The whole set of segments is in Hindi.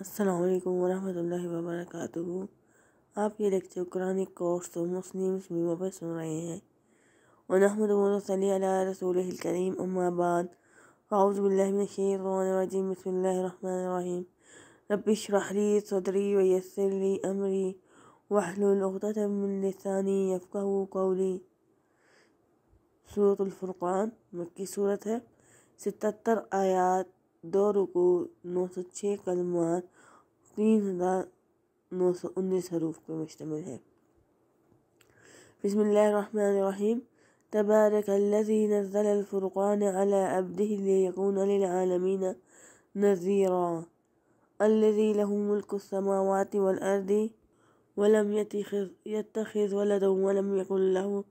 السلام عليكم ورحمة الله وبركاته آپ یہ لیکچر قرآن کورس و مسلم سمیمہ پر سن رہے ہیں ونحمد و نصلي على رسوله الكريم اما بعد اعوذ بالله من الشیطان الرجيم بسم الله الرحمن الرحيم رب اشرح لي صدري ويسر لي امري واحلل عقدة من لساني يفقهوا قولي سورة الفرقان مكي سورة ہے آيات دو نو سو چھ کلمات تین ہزار نو سو انیس حروف پر مشتمل ہے بسم اللہ الرحمن الرحیم تبارك الذي نزل الفرقان على عبده ليكون للعالمين نذيرا الذي له ملك السماوات والأرض ولم يتخذ, ولدا ولم يكن له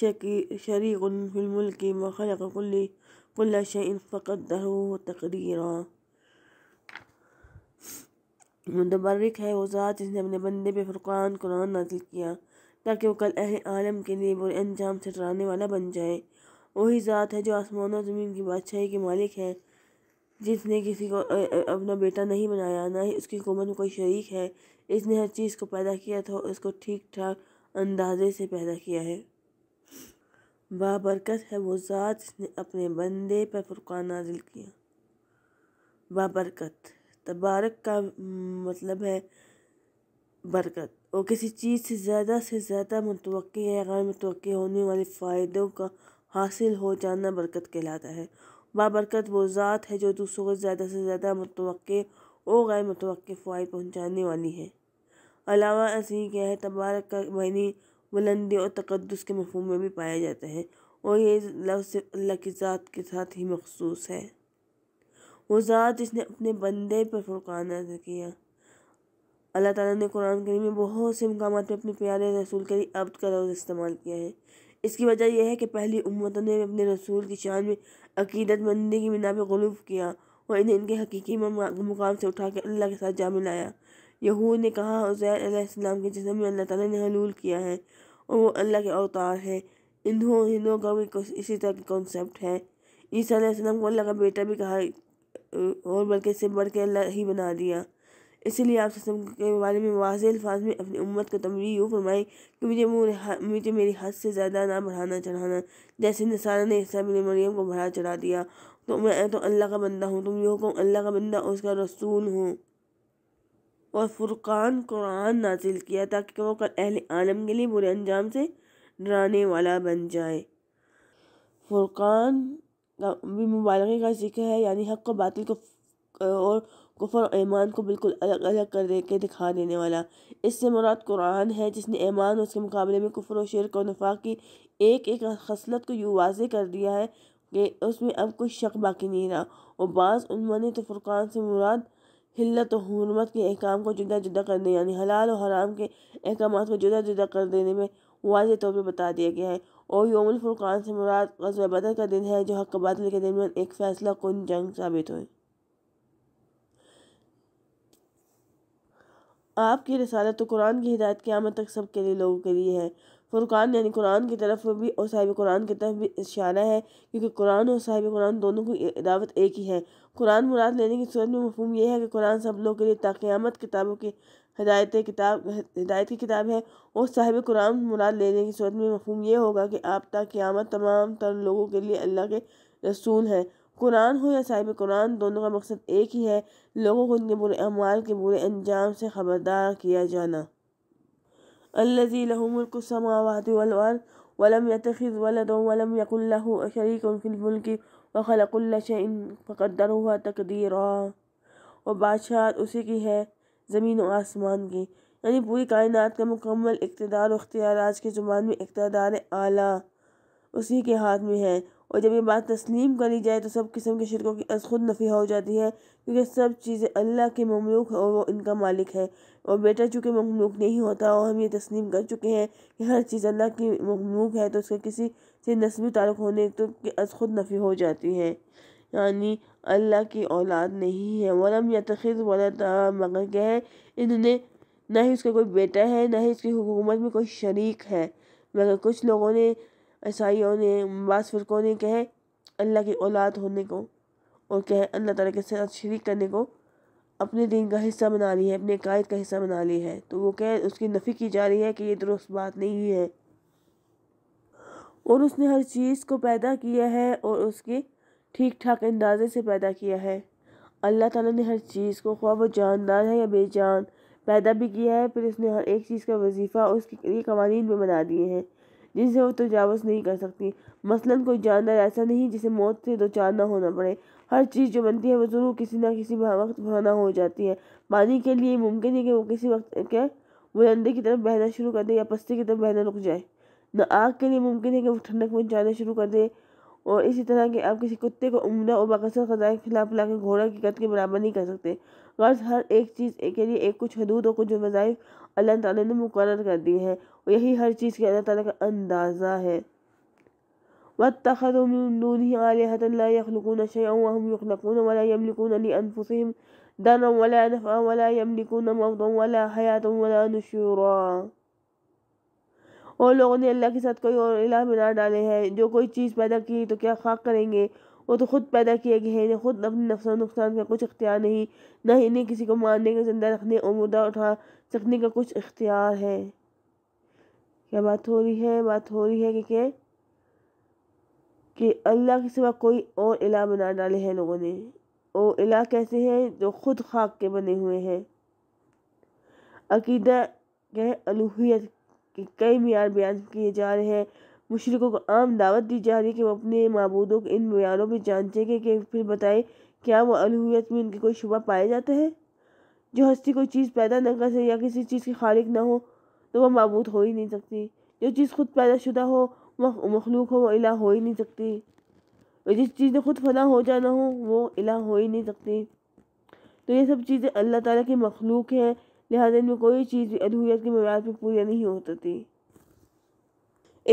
شريك في الملك وخلق كل كل شيء فقدره तकदीरा मुतबरक है वो ज़ात जिसने अपने बंदे पे फुरकान कुरान नाजिल किया ताकि वो कल अहल आलम के लिए बुरे अंजाम से डराने वाला बन जाए वही ज़ात है जो आसमान और ज़मीन की बादशाही के मालिक है जिसने किसी को अपना बेटा नहीं बनाया ना ही उसकी हुकूमत में कोई शरीक है इसने हर चीज़ को पैदा किया था और इसको ठीक ठाक अंदाजे से पैदा किया है बाबरकत है वो ज़ात जिसने अपने बंदे पर फुरक़ान नाजिल किया बाबरकत तबारक का मतलब है बरकत वो किसी चीज़ से ज़्यादा से ज़्यादा मुतव या गैर मुतव होने वाले फ़ायदों का हासिल हो जाना बरकत कहलाता है बाबरकत वो ज़ात है जो दूसरों को ज़्यादा से ज़्यादा मुतव और गैर मुतव फ़ायद पहुँचाने वाली है अलावा असी क्या है तबारक का मनी बुलंदी और तक़दस के मफहम में भी पाया जाता है और ये लफ़्स अल्लाह की ज़ात के साथ ही मखसूस है वो ज़ात जिसने अपने बंदे पर फुरकाना अदा किया अल्लाह ताला ने कुरान करीम में बहुत से मकाम पर अपने प्यारे रसूल के लिए अब्द का लफ्ज़ इस्तेमाल किया है इसकी वजह यह है कि पहली उम्मतों ने अपने रसूल की शान में अकीदतमंदी की बिना पर गलूफ किया और इन्हें इनके हकीकी मुकाम से उठा के अल्लाह के साथ जा मिलाया यहूद ने कहा हुसैन के जिसम में अल्लाह ताला ने हलूल किया है और वो अल्लाह के अवतार है हिंदुओं हिंदुओं का भी इसी तरह का कॉन्सेप्ट है ईसा को अल्लाह का बेटा भी कहा और बल्कि इससे बढ़ के अल्लाह ही बना दिया इसीलिए आप ससम के बारे में वाज अल्फाज में अपनी उम्मत को तमरी यूँ फरमाई कि मुझे मुझे मेरी हद से ज़्यादा ना बढ़ाना चढ़ाना जैसे नसारा ने ईसा बिन मरियम को बढ़ा चढ़ा दिया तो मैं तो अल्लाह का बंदा हूँ तुम यो को अल्लाह का बंदा और उसका रसूल हूँ और फुरकान कुरान नाजिल किया ताकि वो कल अहल आलम के लिए बुरे अंजाम से डराने वाला बन जाए फुरकान भी मुबालगे का जिक्र है यानी हक को बातिल को और कुफर ऐमान को बिल्कुल अलग अलग कर दे के दिखा देने वाला इससे मुराद कुरान है जिसने और उसके मुकाबले में कुफर और शेर को नफा की एक एक खसलत को यूँ वाज कर दिया है कि उसमें अब कुछ शक बाकी नहीं रहा और बाज़ उन्होंने तो फुरकान से मुराद हिल्लत हरमत के अहकाम को जुदा जुदा कर दें यानी हलाल और हराम के अहकाम को जुदा जुदा कर देने में वाज तौर पर बता दिया गया है और योमुल फुरकान से मुराद गजब बदर का दिन है जो हक बदल के दरमियान एक फैसला कन जंग साबित हुई आपकी रसालत तो कुरान की हिदायत के क्यामत तक सब के लिए लोगों के लिए है फुरकान यानी कुरान की तरफ भी और साहिब कुरान की तरफ भी इशारा है क्योंकि कुरान और साहिब कुरान दोनों की दावत एक ही है कुरान मुराद लेने की सूरत में मफहम यह है कि कुरान सब लोग के लिए ताक़ियामत किताबों की हदायत किताब हिदायत की किताब है और साहिब कुरान मुराद लेने की सूरत में मफहम यह होगा कि आप ताक़ियामत तमाम तर लोगों के लिए अल्लाह के रसूल हैं कुरान हो या साहिब कुरान दोनों का मकसद एक ही है लोगों को उनके बुरे अमाल के बुरे अंजाम से खबरदार किया जाना अल्लाजी लहमुल्क समावाद ولم يتخذ ولدا ولم يكن له شريك في الملك وخلق كل شيء فقدره तकदीरा और बादशाहत उसी की है ज़मीन और आसमान की यानी पूरी कायनात का मुकम्मल इकतदार अख्तियार आज के ज़ुबान में इकतदार आला उसी के हाथ में है और जब ये बात तस्लीम करी जाए तो सब किस्म के शिरकों की अस खुद नफी हो जाती है क्योंकि सब चीज़ें अल्लाह के ममलूक है और वो इनका मालिक है और बेटा चूँकि मखलूक नहीं होता और हम ये तस्लीम कर चुके हैं कि हर चीज़ अल्लाह की मखलूक है तो उसका किसी से नस्बी ताल्लुक़ होने तो अज खुद नफ़ी हो जाती है यानी अल्लाह की औलाद नहीं है वरम या तखीज वाला मगर क्या है इन्होंने ना ही उसका कोई बेटा है ना ही उसकी हुकूमत में कोई शरीक है मगर कुछ लोगों ने ईसाइयों ने बास फ़िरकों ने कहे अल्लाह की औलाद होने को और कहे अल्लाह तला के साथ शरीक करने को अपने दिन का हिस्सा बना ली है अपने कायद का हिस्सा बना ली है तो वो कह उसकी नफ़ी की जा रही है कि ये दुरुस्त बात नहीं है और उसने हर चीज़ को पैदा किया है और उसके ठीक ठाक अंदाजे से पैदा किया है अल्लाह ताला ने हर चीज़ को ख्वाब व जानदार है या बेजान पैदा भी किया है फिर उसने हर एक चीज़ का वजीफ़ा उसके लिए कवानीन में बना दिए हैं जिनसे वो तजावज़ नहीं कर सकती मसलन कोई जानदार ऐसा नहीं जिसे मौत से दो चार ना होना पड़े हर चीज़ जो बनती है वो ज़रूर किसी ना किसी वक्त बहाना हो जाती है पानी के लिए मुमकिन है कि वो किसी वक्त के बुलंदी की तरफ बहना शुरू कर दे या पस्ती की तरफ बहना रुक जाए ना आग के लिए मुमकिन है कि वो ठंडक में जाना शुरू कर दे और इसी तरह के आप किसी कुत्ते को उमदा और बाकसर खजाए के खिलाफ ला के घोड़ा की कद के बराबर नहीं कर सकते गर्ज हर एक चीज़ के लिए एक कुछ हदूद और कुछ वज़ाइफ अल्लाह ताला ने मुकर कर दी है और यही हर चीज़ के अल्लाह ताला का अंदाज़ा है واتخذوا من دونه آلهة لا يخلقون شيئا وهم يخلقون ولا يملكون لأنفسهم ضرا ولا نفعا ولا يملكون موضا ولا حياة ولا نشورا और लोगों ने अल्लाह के साथ कोई और इलाह बना डाले हैं जो कोई चीज़ पैदा की तो क्या खाक करेंगे वो तो खुद पैदा किए गए हैं खुद अपने नफसा नुकसान का कुछ इख्तियार नहीं ना ही इन्हें किसी को मारने का जिंदा रखने और मुर्दा उठा सकने का कुछ इख्तियार है क्या बात हो रही है बात हो रही है कि क्या कि अल्लाह के सिवा कोई और इला बना डाले हैं लोगों ने और इला कैसे हैं जो खुद खाक के बने हुए हैं अकीदा के अलूहियत के कई मैार बयान किए जा रहे हैं मुशरकों को आम दावत दी जा रही है कि वो अपने मबूदों के इन बयानों पर जांचेंगे कि फिर बताएं क्या वो अलूहियत में उनके कोई शुबा पाया जाता है जो हस्ती कोई चीज़ पैदा न कर सके या किसी चीज़ की खालिक ना हो तो वह मबूद हो ही नहीं सकती जो चीज़ खुद पैदा शुदा हो मखलूक हो वो इला हो ही नहीं सकती और जिस चीज़ ने खुद फना हो जाना हो वो इला हो ही नहीं सकती तो ये सब चीज़ें अल्लाह ताला की मखलूक हैं लिहाजा इनमें कोई चीज़ भी की के मवाद में पूरी नहीं हो सकती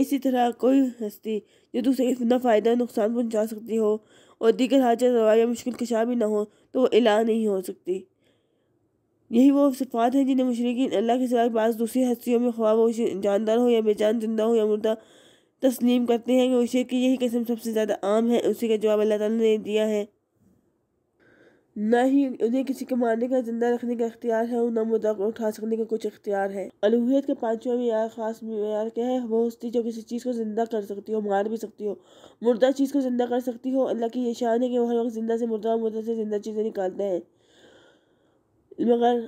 इसी तरह कोई हस्ती जो दूसरे को ना फ़ायदा नुकसान पहुँचा सकती हो और दीगर हाजत रवाया मुश्किल कशा भी ना हो तो वो इला नहीं हो सकती यही वो सिफात हैं जिन्हें मशरकिन अल्लाह के सिवा पास दूसरी हस्तियों में ख्वाब हो जानदार हो या बेजान जिंदा हो या मुर्दा तस्लीम करते हैं कि उसे की यही कसम सबसे ज़्यादा आम है उसी का जवाब अल्लाह ताला ने दिया है ना ही उन्हें किसी के मारने का जिंदा रखने का अख्तियार है और ना मुद्दा को उठा सकने का कुछ अख्तियार है अलूहियत का पाँचवा मैार ख़ास मैार क्या है वो हस्ती जो किसी चीज़ को ज़िंदा कर सकती हो मार भी सकती हो मुर्दा चीज़ को ज़िंदा कर सकती हो अल्लाह की ये शान है कि वो हर वक्त ज़िंदा से मुर्दा और मुर्दा से ज़िंदा चीज़ें निकालते हैं मगर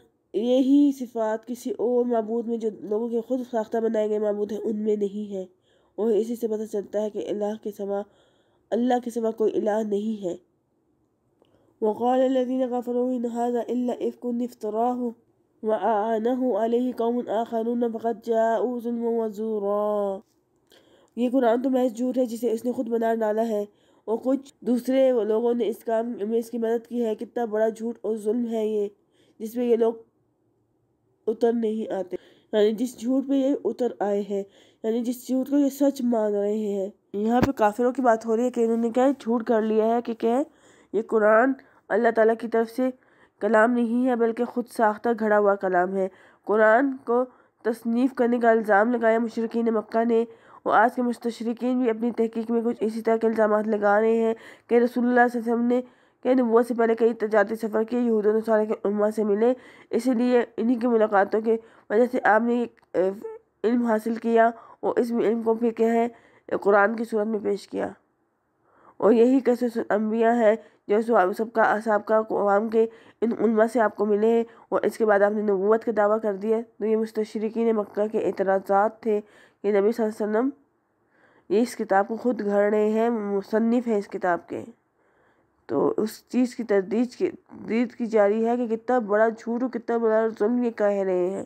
यही सिफात किसी और मबूद में जो लोगों के खुद साख्ता बनाए गए मबूद हैं उनमें नहीं है और इसी से पता चलता है कि अल्लाह के समा अल्लाह के समा कोई इलाह नहीं है वक़ालदीन गफ़रून हाजा इफ़तरा वानह कौम आखरून ये कुरान तो महज झूठ है जिसे इसने खुद बना डाला है और कुछ दूसरे लोगों ने इस काम में इसकी मदद की है कितना बड़ा झूठ और जुल्म है ये जिसमें ये लोग उतर नहीं आते यानी जिस झूठ पे ये उतर आए हैं यानी जिस झूठ को ये सच मान रहे हैं यहाँ पे काफिरों की बात हो रही है कि इन्होंने क्या झूठ कर लिया है कि क्या ये कुरान अल्लाह ताला की तरफ से कलाम नहीं है बल्कि ख़ुद साख्ता घड़ा हुआ कलाम है कुरान को तसनीफ़ करने का इल्ज़ाम लगाया मशरकिन मक्का ने और आज के मुश्तरकिन भी अपनी तहकीक में कुछ इसी तरह के इल्ज़ाम लगा रहे हैं कि रसोल्ला ने कई नबूत से पहले कई तजारती सफ़र किए यहूदों ने सारे के उमा से मिले इसीलिए इन्हीं की मुलाकातों के वजह से आपने इल्म हासिल किया और इस इल्म को फिर क्या है कुरान की सूरत में पेश किया और यही कैसे अम्बिया है जो सब सबका असाब का के इन उलमा से आपको मिले हैं और इसके बाद आपने नबूत का दावा कर दिया तो ये मुस्तशरकिन मक्का के एतराज़ात थे कि नबी वसम ये इस किताब को खुद घर रहे हैं मुसनफ़ हैं इस किताब के तो उस चीज़ की तजदीद की तजदीद की जा रही है कि कितना बड़ा झूठ और कितना बड़ा जुल्म ये कह रहे हैं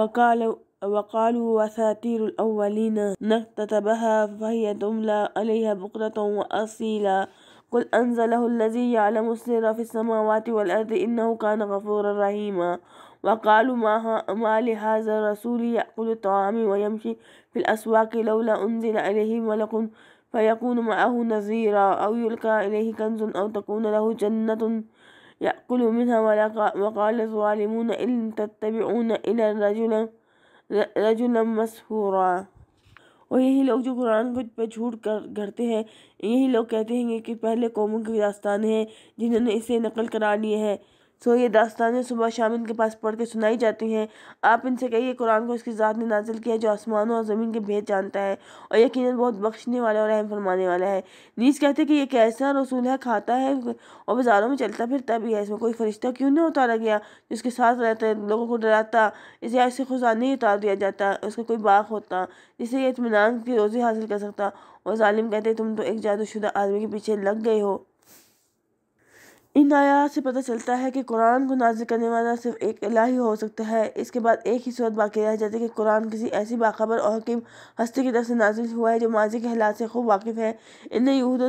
वकाल وقالوا وساتير الأولين نكتتبها فهي تملى عليها بكرة وأصيلا قل أنزله الذي يعلم السر في السماوات والأرض إنه كان غفورا رحيما وقالوا ما, ما لهذا الرسول يأكل الطعام ويمشي في الأسواق لولا أنزل عليه ملك فيكون معه نذيرا أو يلقى إليه كنز أو تكون له جنة يأكل منها وقال الظالمون إن تتبعون إلى رجلا रजुलम मशहूरा और यही लोग जो कुरान को पर झूठ कर करते हैं यही लोग कहते हैं कि पहले कौमों की दास्तान है जिन्होंने इसे नकल करा लिए हैं सो ये दास्तानें सुबह शाम इनके पास पढ़ के सुनाई जाती हैं आप इनसे कहिए कुरान को इसकी ज़ात ने नाजिल किया जो आसमानों और ज़मीन के भेद जानता है और यकीन बहुत बख्शने वाला और अहम फरमाने वाला है नीज कहते हैं कि यह कैसा रसूल है खाता है और बाज़ारों में चलता फिरता भी है इसमें कोई फरिश्ता क्यों नहीं उतारा गया जिसके साथ रहता है लोगों को डराता इसे ऐसे खुजा नहीं उतार दिया जाता उसका कोई बाग होता इसे इतमान की रोज़ी हासिल कर सकता और ालिम कहते तुम तो एक जादूशुदा आदमी के पीछे लग गए हो इन आयात से पता चलता है कि कुरान को नाजिल करने वाला सिर्फ एक ही हो सकता है इसके बाद एक ही सूरत बाकी रह जाती है कि कुरान किसी ऐसी बाखबर और हकीम हस्ती की तरफ से नाजिल हुआ है जो माजी के हालात से खूब वाकिफ़ है इन्हें यहूद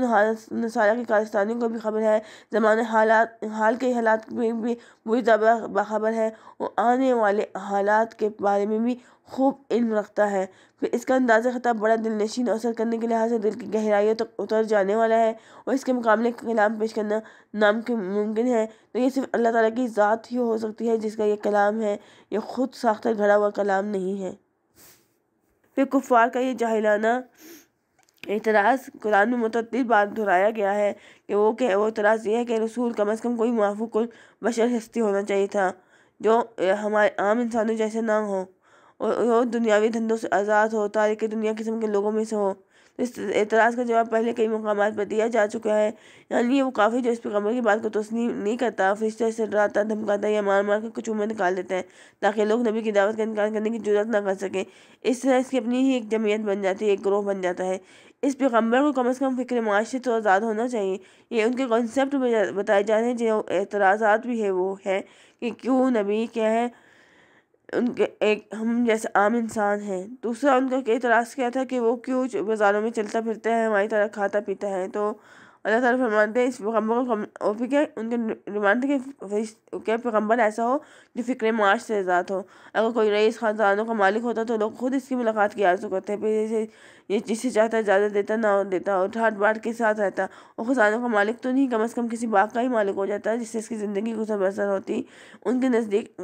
नसारा के कारिस्तानियों को भी खबर है ज़मान हालात हाल के हालात में भी बुरी तरह बाखबर है और आने वाले हालात के बारे में भी खूब इल्म रखता है फिर इसका अंदाज़ ख़ता बड़ा दिलनशीन नशीन असर करने के लिहाज से दिल की गहराइयों तक उतर जाने वाला है और इसके मुकाबले कलाम पेश करना नाम के मुमकिन है तो ये सिर्फ अल्लाह ताला की ज़ात ही हो सकती है जिसका ये कलाम है ये ख़ुद साख्त घड़ा हुआ कलाम नहीं है फिर कुफार का ये जाहिलाना एतराज़ कुरान में मुतल बार दोहराया गया है कि वो कह वो एतराज़ ये है कि रसूल कम अज़ कम कोई माफूक बशर हस्ती होना चाहिए था जो हमारे आम इंसानों जैसे ना हो और दुनियावी धंधों से आज़ाद हो तारीख दुनिया किस्म के लोगों में से हो तो इस एतराज़ का जवाब पहले कई मकाम पर दिया जा चुका है यानी वो काफ़ी जो इस पैगम्बर की बात को तस्लीम नहीं करता फरिश्ता से डराता धमकाता या मार मार कर कुछ उम्र निकाल देता है ताकि लोग नबी की दावत का इनकार करने की जरूरत ना कर सकें इस तरह इसकी अपनी ही एक जमीयत बन जाती है एक ग्रोह बन जाता है इस पैगम्बर को कम अज़ कम फिक्र माशरे तो आज़ाद होना चाहिए ये उनके कॉन्सेप्ट बताए जा रहे हैं जो एतराज़ात भी है वो है कि क्यों नबी क्या है उनके एक हम जैसे आम इंसान हैं दूसरा उनका कई तरास किया था कि वो क्यों बाज़ारों में चलता फिरता है हमारी तरह खाता पीता है तो अल्लाह ताला फरमाते हैं इस पैगम्बर को उनके रिमांड के क्या पैगम्बर ऐसा हो जो फ़िक्र मार्च से आज़ाद हो अगर कोई रईस ख़ानदानों का मालिक होता तो लोग खुद इसकी मुलाकात की आज़ू करते हैं फिर ये जिसे चाहता ज़्यादा देता ना देता और ठाट बाट के साथ रहता और खजानों का मालिक तो नहीं कम अज़ कम किसी बाग का ही मालिक हो जाता जिससे इसकी ज़िंदगी गुजर बसर होती उनके नज़दीक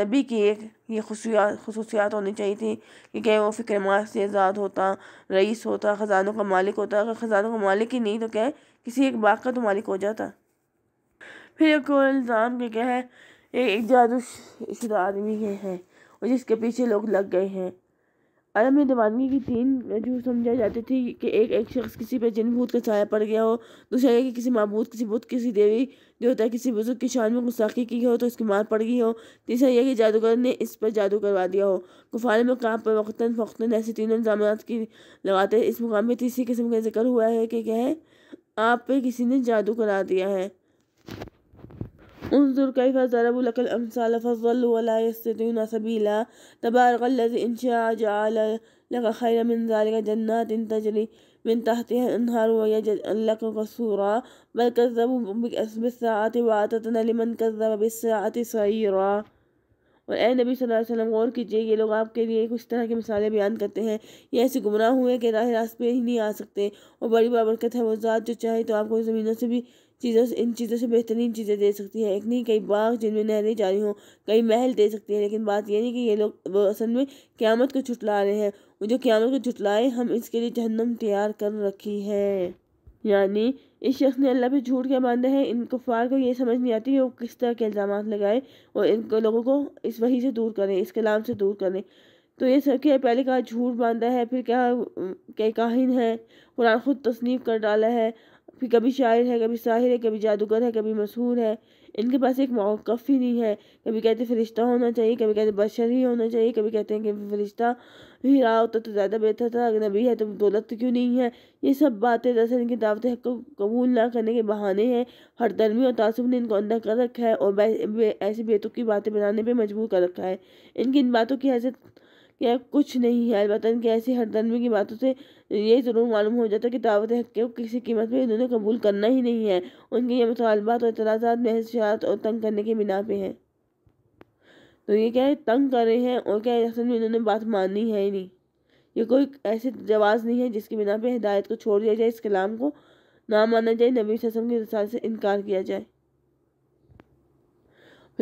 नबी की एक ये खसूसियात खसूसियात होनी चाहिए थी कि क्या वो फ़िक्र माश से आज़ाद होता रईस होता ख़जानों का मालिक होता अगर ख़जानों का मालिक ही नहीं तो क्या किसी एक बाग का तो मालिक हो जाता फिर एक और इल्ज़ाम के क्या है एक जादू शुदा आदमी के हैं और जिसके पीछे लोग लग गए हैं में दीवानगी की तीन वजूह समझाए जाते थे कि एक एक शख्स किसी पर जिन भूत का साया पड़ गया हो दूसरा यह कि किसी मबूत किसी बुत किसी देवी देवता किसी बुजुर्ग की शान में गुस्साखी की हो तो उसकी मार पड़ गई हो तीसरा यह कि जादूगर ने इस पर जादू करवा दिया हो गुफारे में काम पर वक्ता फ़ख्ता ऐसे तीनों इल्ज़ाम की लगाते इस मुकाम में तीसरी किस्म का जिक्र हुआ है कि क्या है आप पे किसी ने जादू करा दिया है انظر كيف ضربوا لك الأمثال فضلوا ولا يستطيعون سبيلا تبارك الذي إن شاء جعل لك خيرا من ذلك جنات تجري من تحتها الأنهار ويجد لك قصورا بل كذبوا بالساعة وأتتنا لمن كذب بالساعة سعيرا और ए नबी सल्लल्लाहु अलैहि वसल्लम गौर कीजिए ये लोग आपके लिए कुछ तरह के मिसालें बयान करते हैं ये ऐसे गुमराह हुए कि राह रास्ते ही नहीं आ सकते और برکت ہے وہ ذات جو چاہے تو آپ کو زمینوں سے بھی चीज़ों से इन चीज़ों से बेहतरीन चीज़ें दे सकती है एक नहीं कई बाग जिनमें नहरें जारी हों कई महल दे सकती है लेकिन बात यह नहीं कि ये लोग असल में क़्यामत को छुटला रहे हैं जो क़्यामत को छुटलाए हम इसके लिए जहन्नम तैयार कर रखी है यानी इस शख्स ने अल्लाह पे झूठ क्या बांधा है इन कुफार को ये समझ नहीं आती कि वो किस तरह के इल्ज़ाम लगाए और इन लोगों को इस वही से दूर करें इस कलाम से दूर करें तो ये सब क्या पहले कहा झूठ बांधा है फिर क्या क्या काहिन है कुरान खुद तस्नीफ कर डाला है कि कभी शायर है कभी साहिर है कभी जादूगर है कभी मशहूर है इनके पास एक मौक़ ही नहीं है कभी कहते फ़रिश्ता होना चाहिए कभी कहते बशर ही होना चाहिए कभी कहते हैं कि फ़रिश्ता ही रहा होता तो ज़्यादा बेहतर था अगर नबी है तो दौलत तो क्यों नहीं है ये सब बातें दरअसल इनकी दावत हक को कबूल ना करने के बहाने हैं हर दरमी और तासुब ने इनको अंदा कर रखा है और ऐसी बेतुक की बातें बनाने पर मजबूर कर रखा है इनकी इन बातों की हैसियत क्या कुछ नहीं है अलबत्त इनकी ऐसी हर दरमी की बातों से ये ज़रूर मालूम हो जाता कि दावत हक को किसी कीमत पर इन्होंने कबूल करना ही नहीं है उनके ये मुतालबात और इतराज़ात महसूस और तंग करने के बिना पे हैं तो ये क्या है तंग कर रहे हैं और क्या असल में इन्होंने बात माननी है ही नहीं ये कोई ऐसे जवाज़ नहीं है जिसके बिना पे हिदायत को छोड़ दिया जाए इस कलाम को ना माना जाए नबी ससम के रसाल से इनकार किया जाए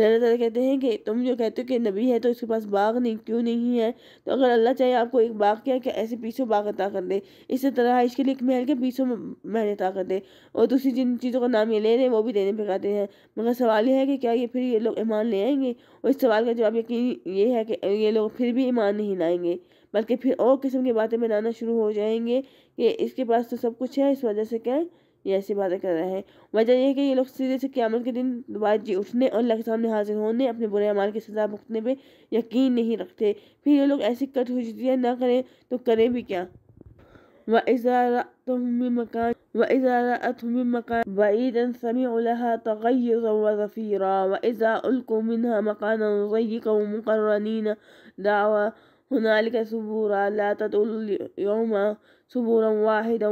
अल्लाह कहते हैं कि तुम जो कहते हो कि नबी है तो इसके पास बाग नहीं क्यों नहीं है तो अगर अल्लाह चाहे आपको एक बाग क्या कि ऐसे पीछे बाग अता कर दे इसी तरह आइश इसके लिए एक महल के में महल अता कर दे और दूसरी जिन चीज़ों का नाम ये ले रहे हैं वो भी देने कहते हैं मगर सवाल यह है कि क्या ये फिर ये लोग ईमान ले आएंगे और इस सवाल का जवाब यकीन ये है कि ये लोग फिर भी ईमान नहीं लाएंगे बल्कि फिर और किस्म की बातें बनाना शुरू हो जाएंगे कि इसके पास तो सब कुछ है इस वजह से क्या ये ऐसी बातें कर रहे हैं वजह यह है कि ये लोग सीधे से क्यामत के दिन दोबारा जी उठने और अल्लाह के सामने हाजिर होने अपने बुरे अमाल की सजा भुगतने पर यकीन नहीं रखते फिर ये लोग ऐसी कट हुजरियाँ ना करें तो करें भी क्या व इजारा मकान व इजारा मकान वईदन समी तगैर वफ़ीरा व इज़ा उल्कुमिन मकान दावा هنالك سبورا لا تدعوا اليوم سبورا واحدا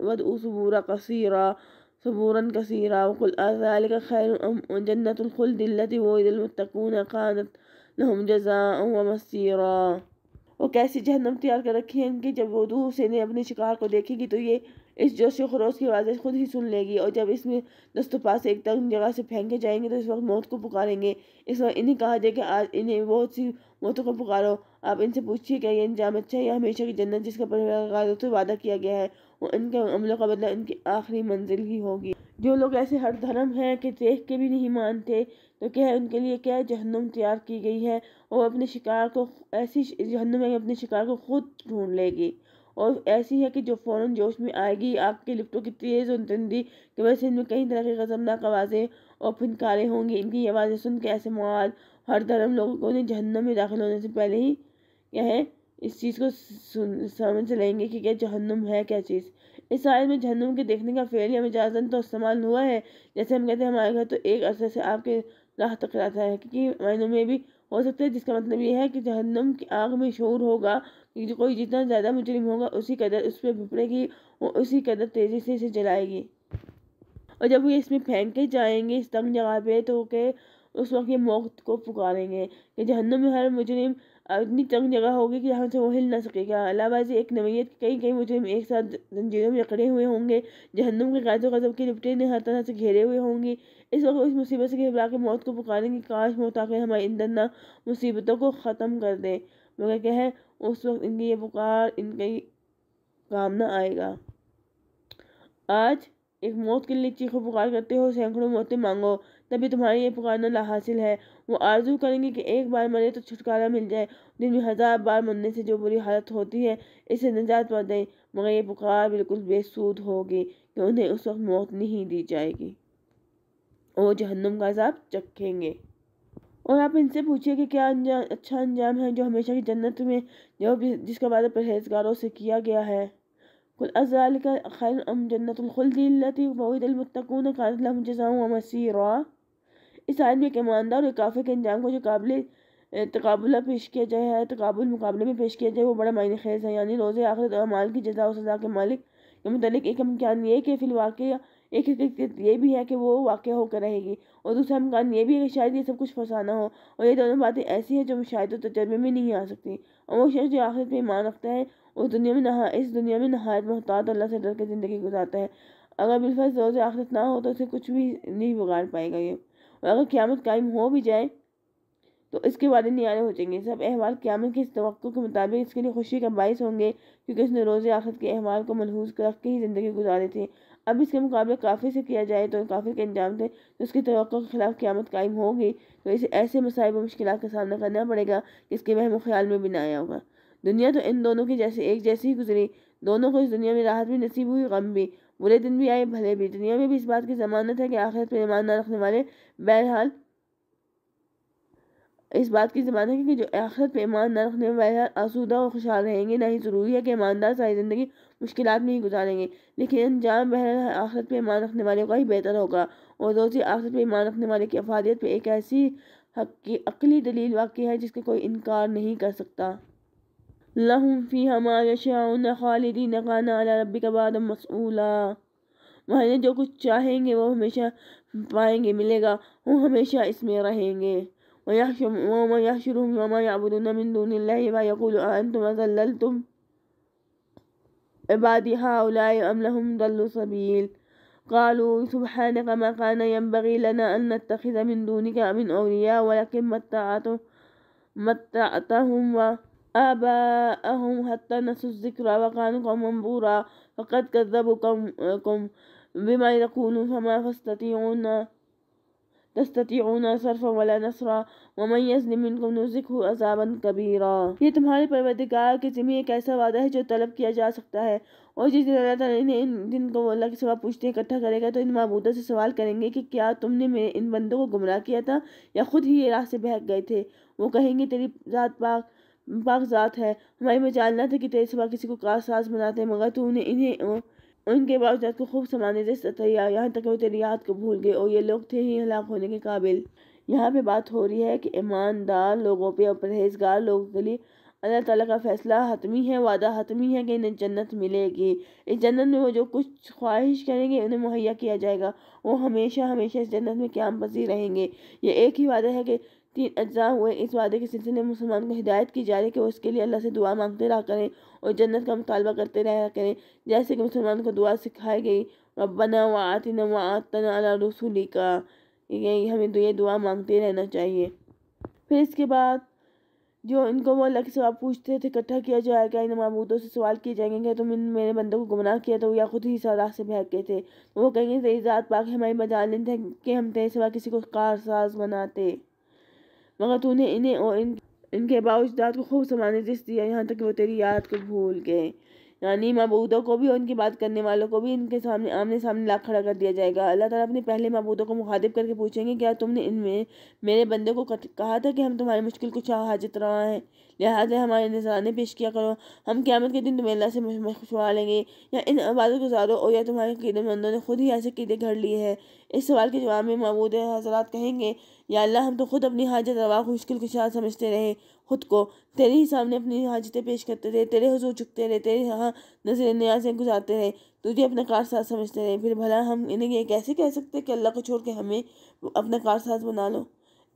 وادعوا سبورا قصيرا سبورا كثيرا وقل أذلك خير أم جنة الخلد التي وعد المتقون كانت لهم جزاء ومسيرا और कैसी जहनम तैयार कर रखी है इनकी जब वो वदू हुसैन अपने शिकार को देखेगी तो ये इस जोश खरोश की आवाज़ें खुद ही सुन लेगी और जब इसमें दस्तोपा से एक तंग जगह से फेंके जाएंगे तो इस वक्त मौत को पुकारेंगे इस वक्त इन्हें कहा जाए कि आज इन्हें बहुत सी मौतों को पुकारो आप इनसे पूछिए क्या ये इंजाम अच्छा है या हमेशा की जन्नत जिसका परवादों से वादा किया गया है और इनके अमलों का बदला इनकी आखिरी मंजिल ही होगी जो लोग ऐसे हर धर्म हैं कि देख के भी नहीं मानते तो क्या है उनके लिए क्या जहनुम जहन्नुम तैयार की गई है और अपने शिकार को ऐसी जहन्नुम है अपने शिकार को खुद ढूंढ लेगी और ऐसी है कि जो फ़ौर जोश में आएगी आपके लिफ्टों की तेज़ और तंदी कि वजह से इनमें कई तरह की गजमनाक आवाज़ें और फिनकारें होंगी इनकी आवाज़ें सुन के ऐसे मवाद हर धर्म लोगों को जहनम में दाखिल होने से पहले ही क्या है इस चीज़ को समझ लेंगे कि क्या जहन्नुम है क्या चीज़ इस आयत में जहन्नुम के देखने का फेल या मिजाजन तो इस्तेमाल हुआ है जैसे हम कहते हैं हमारे घर तो एक अरसे से आपके राह तक रहता है क्योंकि मायनों में भी हो सकता है जिसका मतलब ये है कि जहन्नुम की आग में शोर होगा कि जो कोई जितना ज़्यादा मुजरिम होगा उसी कदर उस पर भिपड़ेगी और उसी कदर तेज़ी से इसे जलाएगी और जब ये इसमें फेंक के जाएंगे इस तंग जगह पर तो के उस वक्त ये मौत को पुकारेंगे कि जहन्नुम में हर मुजरिम इतनी तंग जगह होगी कि यहाँ से वो हिल ना सकेगा अलाबाजी एक नवीयत के कई कई मुझे एक साथ जंजीरों में अकड़े हुए होंगे जहन्नुम के काजों का सबके निपटे ने हर तरह से घेरे हुए होंगे इस वक्त इस मुसीबत से घबरा के मौत को पुकारेंगे काश में ताकि हमारे इन ना मुसीबतों को ख़त्म कर दें मगर क्या है उस वक्त इनकी ये पुकार इनका काम ना आएगा आज एक मौत के लिए चीखों पुकार करते हो सैकड़ों मौतें मांगो तभी तुम्हारी ये पुकारना ला हासिल है वो आर्ज़ू करेंगे कि एक बार मरे तो छुटकारा मिल जाए दिन में हज़ार बार मरने से जो बुरी हालत होती है इसे निजात पा दें मगर ये पुकार बिल्कुल बेसूद होगी कि उन्हें उस वक्त मौत नहीं दी जाएगी वो जहन्नुम का अजाब चखेंगे और आप इनसे पूछिए कि क्या अंजाम अच्छा अंजाम है जो हमेशा की जन्नत में जो जिसका वादा परहेजगारों से किया गया है कुल अजाल का खैर अम जन्नतुलखुल्दी वहीदलमतकून कानत लहम जजाऊ मसीरा इस आयत में एक ईमानदार और एक काफ़े के इंजाम को जो काबिल तकबला पेश किया जाए है तकबुल मुकाबले में पेश किया जाए वो बड़ा मायने खेज है यानी रोज़ आखिरत माल की जजा और सजा के मालिक के मतलब एक अमकान ये कि वाक एक हकीकत ये भी है कि वो वाक़ होकर रहेगी और दूसरा अमकान ये भी है कि शायद ये सब कुछ फंसाना हो और ये दोनों बातें ऐसी हैं जो शायद तजर्बे में नहीं आ सकती और वो शख्स जो आखिरत में ईमान रखता है उस दुनिया में नहा इस दुनिया में नहायत महतात अल्लाह से डर के ज़िंदगी गुजारता है अगर बिलफ़ रोज़ आखिरत ना हो तो उसे कुछ भी नहीं बिगाड़ पाएगा ये और अगर क़्यामत कायम हो भी जाए तो इसके वादे नियारे हो जाएंगे सब अहवाल क़्यामत के इस तो के मुताबिक इसके लिए खुशी का बायस होंगे क्योंकि उसने रोज़ आखिर के अहवाल को मनहूस रख के ही ज़िंदगी गुजारे थे अब इसके मुकाबले काफ़ी से किया जाए तो काफ़ी के अंजाम थे तो उसकी तो के खिलाफ क़्यामत कायम होगी तो इसे ऐसे मसाइब और मुश्किल का सामना करना पड़ेगा कि इसके वहम ख्याल में भी ना आया होगा दुनिया तो इन दोनों की जैसे एक जैसी ही गुजरी दोनों को इस दुनिया में राहत भी नसीब हुई गम भी बुरे दिन भी आए भले भी दुनिया में भी इस बात की जमानत है कि आखिरत में ईमान ना रखने वाले बहरहाल इस बात की जमानत है कि जो आखिरत पर ईमान ना रखने वाले आसूदा और खुशहाल रहेंगे ना ही ज़रूरी है कि ईमानदार सारी ज़िंदगी मुश्किल में ही गुजारेंगे लेकिन अंजाम बहर आखिरत पर ईमान रखने वाले का ही बेहतर होगा और रोज़ी आखिरत पर ईमान रखने वाले की अफादियत पर एक ऐसी हक की अकली दलील वाकई है जिसका कोई इनकार नहीं कर सकता لهم فيها ما يشاءون خالدين खाना على ربك بعد مسؤولا मसूला उन्हें जो कुछ चाहेंगे वो हमेशा पाएंगे मिलेगा वो हमेशा इसमें وما يحشرهم وما يعبدون من دون الله فيقول أأنتم أذللتم عبادي هؤلاء أم لهم ضل سبيل قالوا سبحانك ما كان ينبغي لنا أن نتخذ من دونك من أولياء ولكن متعتهم متعتهم آباءهم حتى نسوا الذكر وكانوا قوما بورا فقد كذبوكم بما يقولون فما تستطيعون تستطيعون صرفا वला नसरा वमन यसलिम मिनकुम नुज़िकहु अजाबन कबीरा ये तुम्हारे परवरदिगार के ज़िम्मे एक ऐसा वादा है जो तलब किया जा सकता है और जिस दिन अल्लाह ताला ने इन दिन को अल्लाह के सवा पूछते इकट्ठा करेगा तो इन मबूदा से सवाल करेंगे कि क्या तुमने मेरे इन बंदों को गुमराह किया था या खुद ही ये रास्ते बहक गए थे वो कहेंगे तेरी ज़ात पाक ज़ात है हमारी में जानना था कि तेरे सिवा किसी को कार साज बनाते हैं मगर उन्हें इन्हें उनके बावजात को खूब समाने से तैयार यहाँ तक वो तेरी याद को भूल गए और ये लोग थे ही हलाक होने के काबिल यहाँ पे बात हो रही है कि ईमानदार लोगों पे और परहेजगार लोगों के लिए अल्लाह ताला का फ़ैसला हतमी है वादा हतमी है कि इन्हें जन्नत मिलेगी इस जन्नत में वो जो कुछ ख्वाहिश करेंगे उन्हें मुहैया किया जाएगा वो हमेशा हमेशा इस जन्नत में क्याम पसी रहेंगे ये एक ही वादा है कि तीन अज्जा हुए इस वादे के सिलसिले में मुसलमान को हिदायत की जा रही है कि वो इसके लिए अल्लाह से दुआ मांगते रहा करें और जन्नत का मुतालबा करते रहा करें जैसे कि मुसलमान को दुआ सिखाई गई रबना व आतना व आतना अला रसूली का ये हमें तो ये दुआ मांगते रहना चाहिए फिर इसके बाद जो इनको वो अल्लाह के सवाब पूछते थे इकट्ठा किया जाएगा इन मबूदों से सवाल किए जाएंगे क्या तो तुम इन मेरे बंदों को गुमराह किया तो या खुद ही सलाह से बहक गए थे वो कहेंगे तेरी ज़ात पाक हमारी बजा लेते थे कि हम तेरे सिवा किसी को कारसाज बनाते मगर तूने इन्हें और इन इनके बावजदात को खूब समाने दिस दिया यहाँ तक कि वो तेरी याद को भूल गए यानी महबूदों को भी और उनकी बात करने वालों को भी इनके सामने आमने सामने लाख खड़ा कर दिया जाएगा अल्लाह ताला अपने पहले मबूदों को मुखातिब करके पूछेंगे क्या तुमने इनमें मेरे बंदे को कहा था कि हम तुम्हारी मुश्किल कुछ हाजत रहा है लिहाजा हमारे नजराने पेश किया करो हम क्यामत के दिन तुम्हें अल्लाह से मशवा लेंगे या इन को गुजारो और या तुम्हारे कीदेमंदों ने खुद ही ऐसे कीदे घर लिए हैं इस सवाल के जवाब में मबूद हजरात कहेंगे या अल्लाह हम तो खुद अपनी हाजत रवा मुश्किल के साथ समझते रहे खुद को तेरे ही सामने अपनी हाजतें पेश करते रहे तेरे हजूर झुकते रहे तेरे यहाँ नजर न्याजें गुजारते रहे तुझे अपना कारसाज समझते रहे फिर भला हम इन्हें ये कैसे कह सकते कि अल्लाह को छोड़ के हमें अपना कारसाज बना लो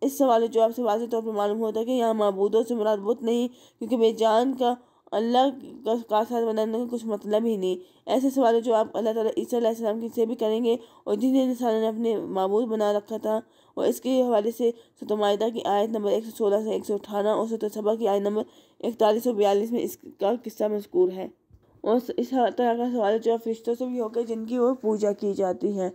इस सवाल जवाब से वाजे तौर पर मालूम होता है कि यहाँ मबूदों से मुराद बुत नहीं क्योंकि बेजान का अल्लाह का साथ बनाने का कुछ मतलब ही नहीं ऐसे सवाल जो आप अल्लाह ताला ईसा से भी करेंगे और जिन्हें इंसान ने अपने मबूद बना रखा था और इसके हवाले से सतमायदा की आयत नंबर एक सौ सोलह से एक सौ अठारह और सतसभा की आयत नंबर इकतालीस सौ बयालीस में इसका किस्सा मशकूर है और इस तरह का सवाल जो फरिश्तों से भी होकर जिनकी वो पूजा की जाती है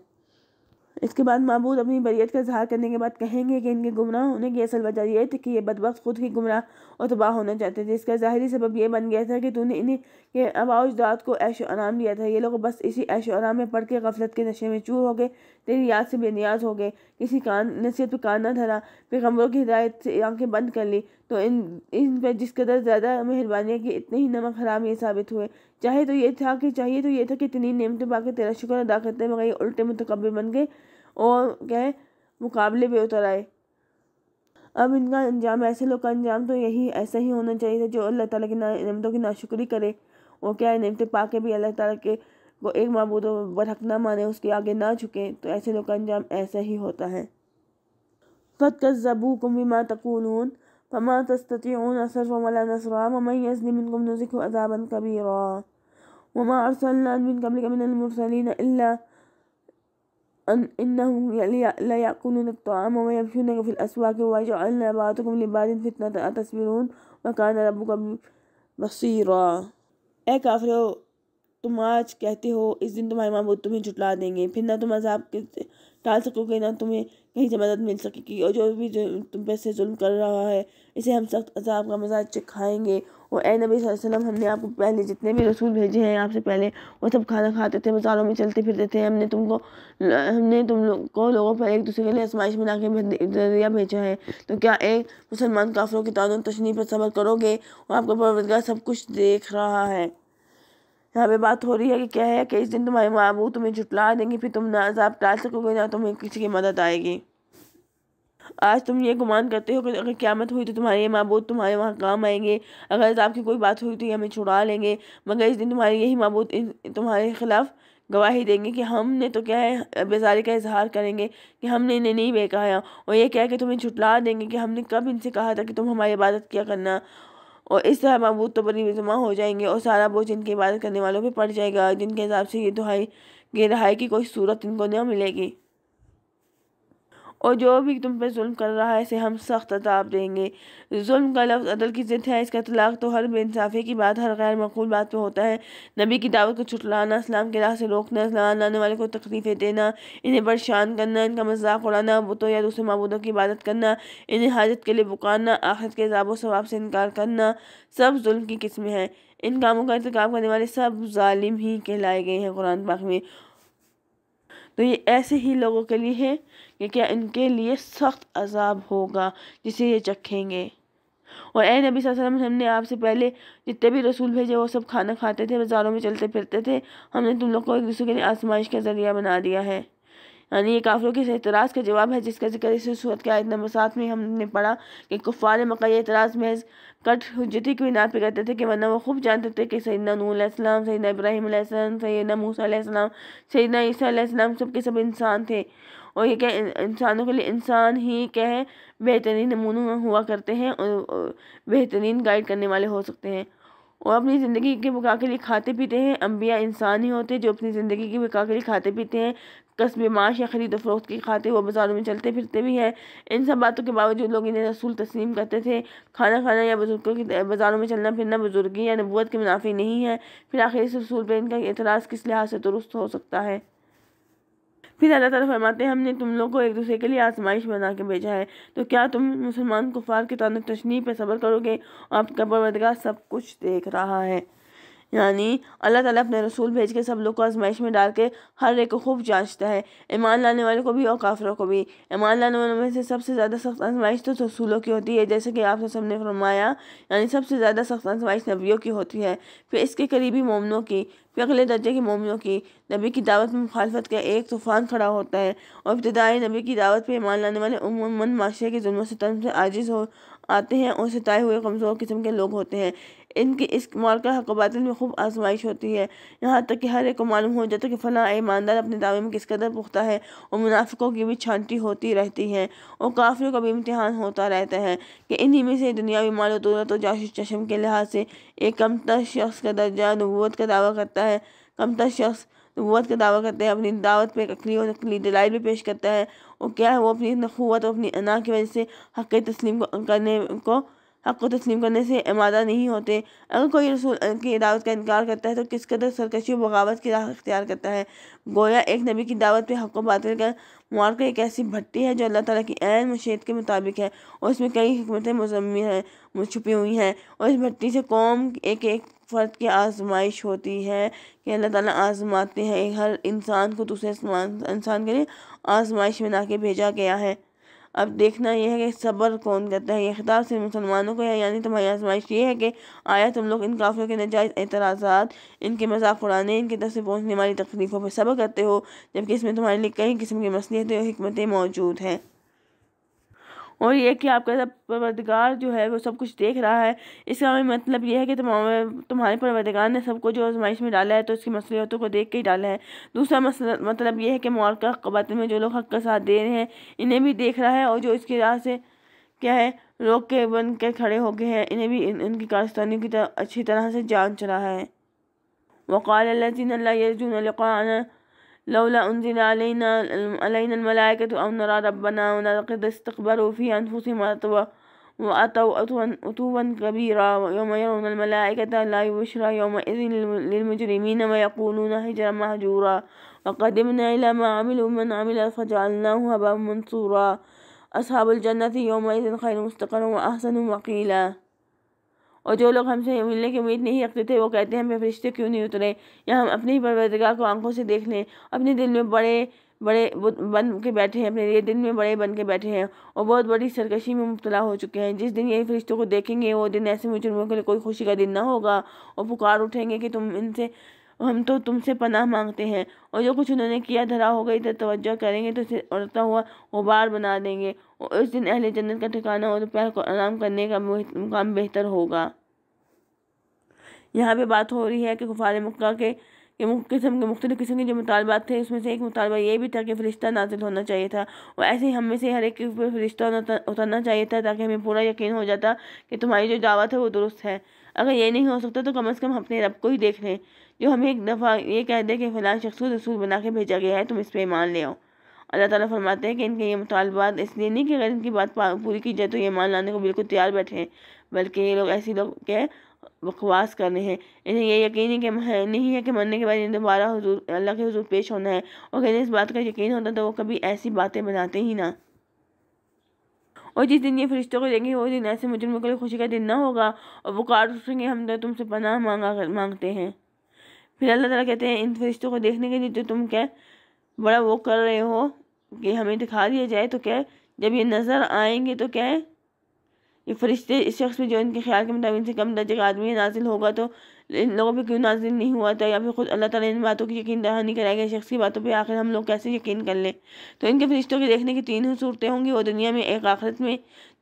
इसके बाद मबूद अपनी बरीत का इजहार करने के बाद कहेंगे कि इनके गुमराह होने की असल वजह यह थी कि ये बदबक खुद ही गुमराह और तबाह होना चाहते थे इसका ज़ाहरी सबब यह बन गया था कि तूने इन्हें के आबा को ऐश आराम दिया था ये लोग बस इसी ऐश आराम में पढ़ के गफलत के नशे में चूर हो गए तेरी याद से बेनियाज हो गए किसी कान नसीहत पर कान ना धरा पैगम्बरों की हिदायत से आंखें बंद कर ली तो इन इन पर जिस कदर ज़्यादा मेहरबानी की इतने ही नमक हराम ये साबित हुए चाहे तो ये था कि चाहिए तो ये था कि इतनी नियमतें पाकर तेरा शुक्र अदा करते मगर ये उल्टे मुतकबे बन गए और क्या मुकाबले पर उतर आए अब इनका अंजाम ऐसे लोग का अंजाम तो यही ऐसा ही होना चाहिए था जो अल्लाह ताला की ना नियमतों की नाशुक्री करे और क्या है नियमतें पा के भी अल्लाह ताला के वो एक मबूदों में बरहक माने उसके आगे ना झुकें तो ऐसे लोग का अंजाम ऐसा ही होता है फत का जबू कुमिमा तकून फमा तस्तून असर वमला नसरा ममई नज़िक अजाबन कबीरा वमा अरसलना मिन कबलिक मिनल मुरसलीन इल्ला إنهم ليأكلون الطعام ويمشون في तुम आज कहते हो इस दिन तुम्हारे माँ बाप तुम्हें जुटला देंगे फिर ना तुम अजाब के टाल सकोगे ना तुम्हें कहीं से मदद मिल सकेगी और जो भी जो तुम पे से जुल्म कर रहा है इसे हम सख्त अजाब का मजा खाएंगे और ए नबी वसल्लम हमने आपको पहले जितने भी रसूल भेजे हैं आपसे पहले वो सब खाना खाते थे बाज़ारों में चलते फिरते थे हमने तुमको हमने तुम लोग को लोगों पर एक दूसरे के लिए आसमाइश बना के जरिया भेजा है तो क्या एक मुसलमान काफरों की तान तशनी पर सबर करोगे और आपका परवरदगार सब कुछ देख रहा है यहाँ पे बात हो रही है कि क्या है कि इस दिन तुम्हारे महबूब तुम्हें झुटला देंगे फिर तुम ना अजाब टाल सकोगे ना तुम्हें किसी की मदद आएगी आज तुम ये गुमान करते हो कि अगर क्यामत हुई तो तुम्हारे बूत तुम्हारे वहाँ काम आएंगे अगर अजाब की कोई बात हुई तो ये हमें छुड़ा लेंगे मगर इस दिन तुम्हारे यही मबूद तुम्हारे ख़िलाफ़ गवाही देंगे कि हमने तो क्या है बेजारी का इजहार करेंगे कि हमने इन्हें नहीं बेकाया और ये क्या है कि तुम्हें छुटला देंगे कि हमने कब इनसे कहा था कि तुम हमारी इबादत किया करना और इस तरह मबूत तो बरी जमा हो जाएंगे और सारा बोझ इनकी इबादत करने वालों पर पड़ जाएगा जिनके हिसाब से ये दुहाई ये रहाई की कोई सूरत इनको न मिलेगी और जो भी तुम पर जुल्म कर रहा है इसे हम सख्त अताब देंगे जुल्म का लफ्ज़ अदल की ज़िद है इसका तलाक तो हर बेानसाफ़ी की बात हर गैर मकूल बात पर होता है नबी की दावत को छुटलाना इस्लाम के राह से रोकना इस्लाम लाने वाले को तकलीफ़ें देना इन्हें परेशान करना इनका मजाक उड़ाना बुतों या दूसरे मबूदों की इबादत करना इन्हें हाजत के लिए बुकाना आखिर के जबो सवाब से इनकार करना सब जुल्म की किस्में हैं इन कामों का इंतकाम करने वाले सब ालिम ही कहलाए गए हैं कुरान पाक में तो ये ऐसे ही लोगों के लिए है कि क्या इनके लिए सख्त अजाब होगा जिसे ये चखेंगे और ए नबी वसल्लम हमने आपसे पहले जितने भी रसूल भेजे वो सब खाना खाते थे बाज़ारों में चलते फिरते थे हमने तुम लोग को एक दूसरे के लिए आजमाइश का ज़रिया बना दिया है यानी ये काफ़िलों के एतराज़ का जवाब है जिसका जिक्र इस सूरत के आयत नंबर सात में हमने पढ़ा कि कुफ़ार मक्का एतराज़ महज कट हजती की बिना पर करते थे कि वरना वो खूब जानते थे कि सैदना नूसम सैदना इब्राहिम सैदना मूसा सैदना ईसा सब के सब इंसान थे और ये क्या इंसानों के लिए इंसान ही क्या है बेहतरीन नमूना हुआ करते हैं और बेहतरीन गाइड करने वाले हो सकते हैं और अपनी ज़िंदगी के बका के लिए खाते पीते हैं अम्बिया इंसान ही होते हैं जो अपनी ज़िंदगी के बका के लिए खाते पीते हैं कस्बे माश या ख़रीद फरोख्त की खाते वो बाज़ारों में चलते फिरते भी हैं इन सब बातों के बावजूद लोग इन्हें रसूल तस्लीम करते थे खाना खाना या बुज़ुर्गों की बाज़ारों में चलना फिरना बुज़ुर्गी या नबूत के मुनाफी नहीं है फिर आखिर इस रसूल पर इनका एतराज़ किस लिहाज से दुरुस्त हो सकता है फिर अल्लाह ताला फरमाते हैं हमने तुम लोग को एक दूसरे के लिए आजमाइश बना के भेजा है तो क्या तुम मुसलमान कुफार के तान तशनी पर सबर करोगे आपका परवदगार सब कुछ देख रहा है यानी अल्लाह ताला अपने रसूल भेज के सब लोग को आजमाइश में डाल के हर एक को खूब जांचता है ईमान लाने वाले को भी और काफरों को भी ईमान लाने वालों में से सबसे ज़्यादा सख्त आजमाइश तो रसूलों की होती है जैसे कि आप सब ने फरमाया यानी सबसे ज़्यादा सख्त आजमाइश नबियों की होती है फिर इसके करीबी मोमनों की फिर अगले दर्जे के मोमिनों की नबी की दावत में मुखालफत का एक तूफ़ान खड़ा होता है और इब्तदाई नबी की दावत पर ईमान लाने वाले उमूमन माशरे के जुल्म सितम से आजिज़ हो आते हैं और सताए हुए कमज़ोर किस्म के लोग होते हैं इनकी इस माल का हक में खूब आजमाइश होती है यहाँ तक कि हर एक को मालूम हो जाता है कि फ़लाँ ईमानदार अपने दावे में किस कदर पुख्ता है और मुनाफिकों की भी छांटी होती रहती है और काफिलों का भी इम्तहान होता रहता है कि इन्हीं में से दुनियावी माल दौलत और जाश चशम के लिहाज से एक कमतर शख्स का दर्जा नबूत का दावा करता है कमतर शख्स नबूत का दावा करता है अपनी दावत पर अकली और नकली दलाइल भी पेश करता है और क्या है वो अपनी नखूत और अपनी अना की वजह से हक तस्लीम को करने को हक़ को तस्लीम करने से आमादा नहीं होते अगर कोई रसूल की दावत का इनकार करता है तो किस कदर सरकशी बगावत की राह अख्तियार करता है गोया एक नबी की दावत पे हक़ व बातिल का मुआरका एक ऐसी भट्टी है जो अल्लाह ताला की एन मशीत के मुताबिक है और इसमें कई हमतें मजम्मी हैं छुपी हुई हैं और इस भट्टी से कौम एक एक फ़र्द की आजमाइश होती है कि अल्लाह ताला आजमाते हैं हर इंसान को दूसरे इंसान के लिए आजमाइश में ना के भेजा गया है अब देखना यह है कि सब्र कौन करता है यह खिताब से मुसलमानों को है यानी तुम्हारी आजमाइश ये है कि आया तुम लोग इन काफ़िलों के नजायज़ एतराज़ा इनके मजाक उड़ाने इनके तरफ से पहुँचने वाली तकलीफ़ों पर सब्र करते हो जबकि इसमें तुम्हारे लिए कई किस्म की मसलियतें और हमतें मौजूद हैं और ये कि आपका सब परवरदगार जो है वो सब कुछ देख रहा है इसका मतलब ये है कि तुम्हारे परवरदगार ने सबको जो आजमाइश में डाला है तो उसकी मसलियतों को देख के ही डाला है दूसरा मसला मतलब ये है कि मौका में जो लोग हक का साथ दे रहे हैं इन्हें भी देख रहा है और जो इसके राह से क्या है रोक के बन के खड़े हो गए हैं इन्हें भी इन, इनकी कारस्तानियों की तरह अच्छी तरह से जान चला है वक़ाल लजीन ला यजून لولا أنزل علينا علينا الملائكة أو نرى ربنا ولقد استقبلوا في أنفسهم وأتوا أتوا كبيرا ويوم يرون الملائكة لا يبشرى يومئذ للمجرمين ويقولون هجرا مهجورا وقدمنا إلى ما عملوا من عمل فجعلناه هبا منصورا أصحاب الجنة يومئذ خير مستقرا وأحسن مقيلا और जो लोग हमसे मिलने की उम्मीद नहीं रखते थे वो कहते हैं हमें फरिश्ते क्यों नहीं उतरे या हम अपनी परवरदगा को आंखों से देख लें अपने दिल में बड़े बड़े बन के बैठे हैं अपने लिए दिन में बड़े बन के बैठे हैं और बहुत बड़ी सरकशी में मुबतला हो चुके हैं जिस दिन ये फरिश्तों को देखेंगे वो दिन ऐसे मुजुर्मों के लिए कोई खुशी का दिन ना होगा और पुकार उठेंगे कि तुम इनसे हम तो तुमसे पनाह मांगते हैं और जो कुछ उन्होंने किया धरा हो गई तो तवज्जो करेंगे तो इसे उड़ता हुआ उबार बना देंगे और उस दिन अहले जन्नत का ठिकाना और दोपहर को आराम करने का मुकाम बेहतर होगा यहाँ पे बात हो रही है कि कुफार मक्का के किस्म के मुख्तलिफ़ किस्म के जो मुतालबात थे उसमें से एक मुतालबा ये भी था कि फ़रिश्ता नाजिल होना चाहिए था और ऐसे ही हमें से हर एक के ऊपर फ़रिश्ता उतरना चाहिए था ताकि हमें पूरा यकीन हो जाता कि तुम्हारी जो दावत है वो दुरुस्त है अगर ये नहीं हो सकता तो कम अज़ कम अपने रब को ही देख लें जो हमें एक दफ़ा ये कह दें कि फ़िलहाल शख्स रसूल बना के भेजा गया है तुम इस पर ईमान ले आओ अल्लाह ताला फरमाते हैं कि इनके ये मुतालबात इसलिए नहीं कि अगर इनकी बात पूरी की जाए तो ये ईमान लाने को बिल्कुल तैयार बैठे हैं बल्कि ये लोग ऐसे लोग के बकवास कर रहे हैं इन्हें ये यकीन कि नहीं है कि मरने के बाद इन्हें दोबारा अल्लाह के हजूर पेश होना है और अगर इस बात का यकीन होता तो वो कभी ऐसी बातें बनाते ही ना और जिस दिन ये फरिश्तों को देंगे वो दिन ऐसे मुझे कोई खुशी का दिन ना होगा और वो कार हम तो तुमसे पनाह मांगा कर, मांगते हैं फिर अल्लाह ताला कहते हैं इन फरिश्तों को देखने के लिए जो तुम क्या बड़ा वो कर रहे हो कि हमें दिखा दिया जाए तो क्या जब ये नज़र आएंगे तो क्या है ये फरिश्ते इस शख्स में जो इनके ख्याल के मुताबिक इनसे कम दर्जे का आदमी नाजिल होगा तो इन लोगों पर क्यों नाजिल नहीं हुआ था या फिर खुद अल्लाह ताला इन बातों की यकीन दहानी कराएगा शख्स की बातों पे आखिर हम लोग कैसे यकीन कर लें तो इनके फरिश्तों के देखने की तीन ही सूरतें होंगी वो दुनिया में एक आखिरत में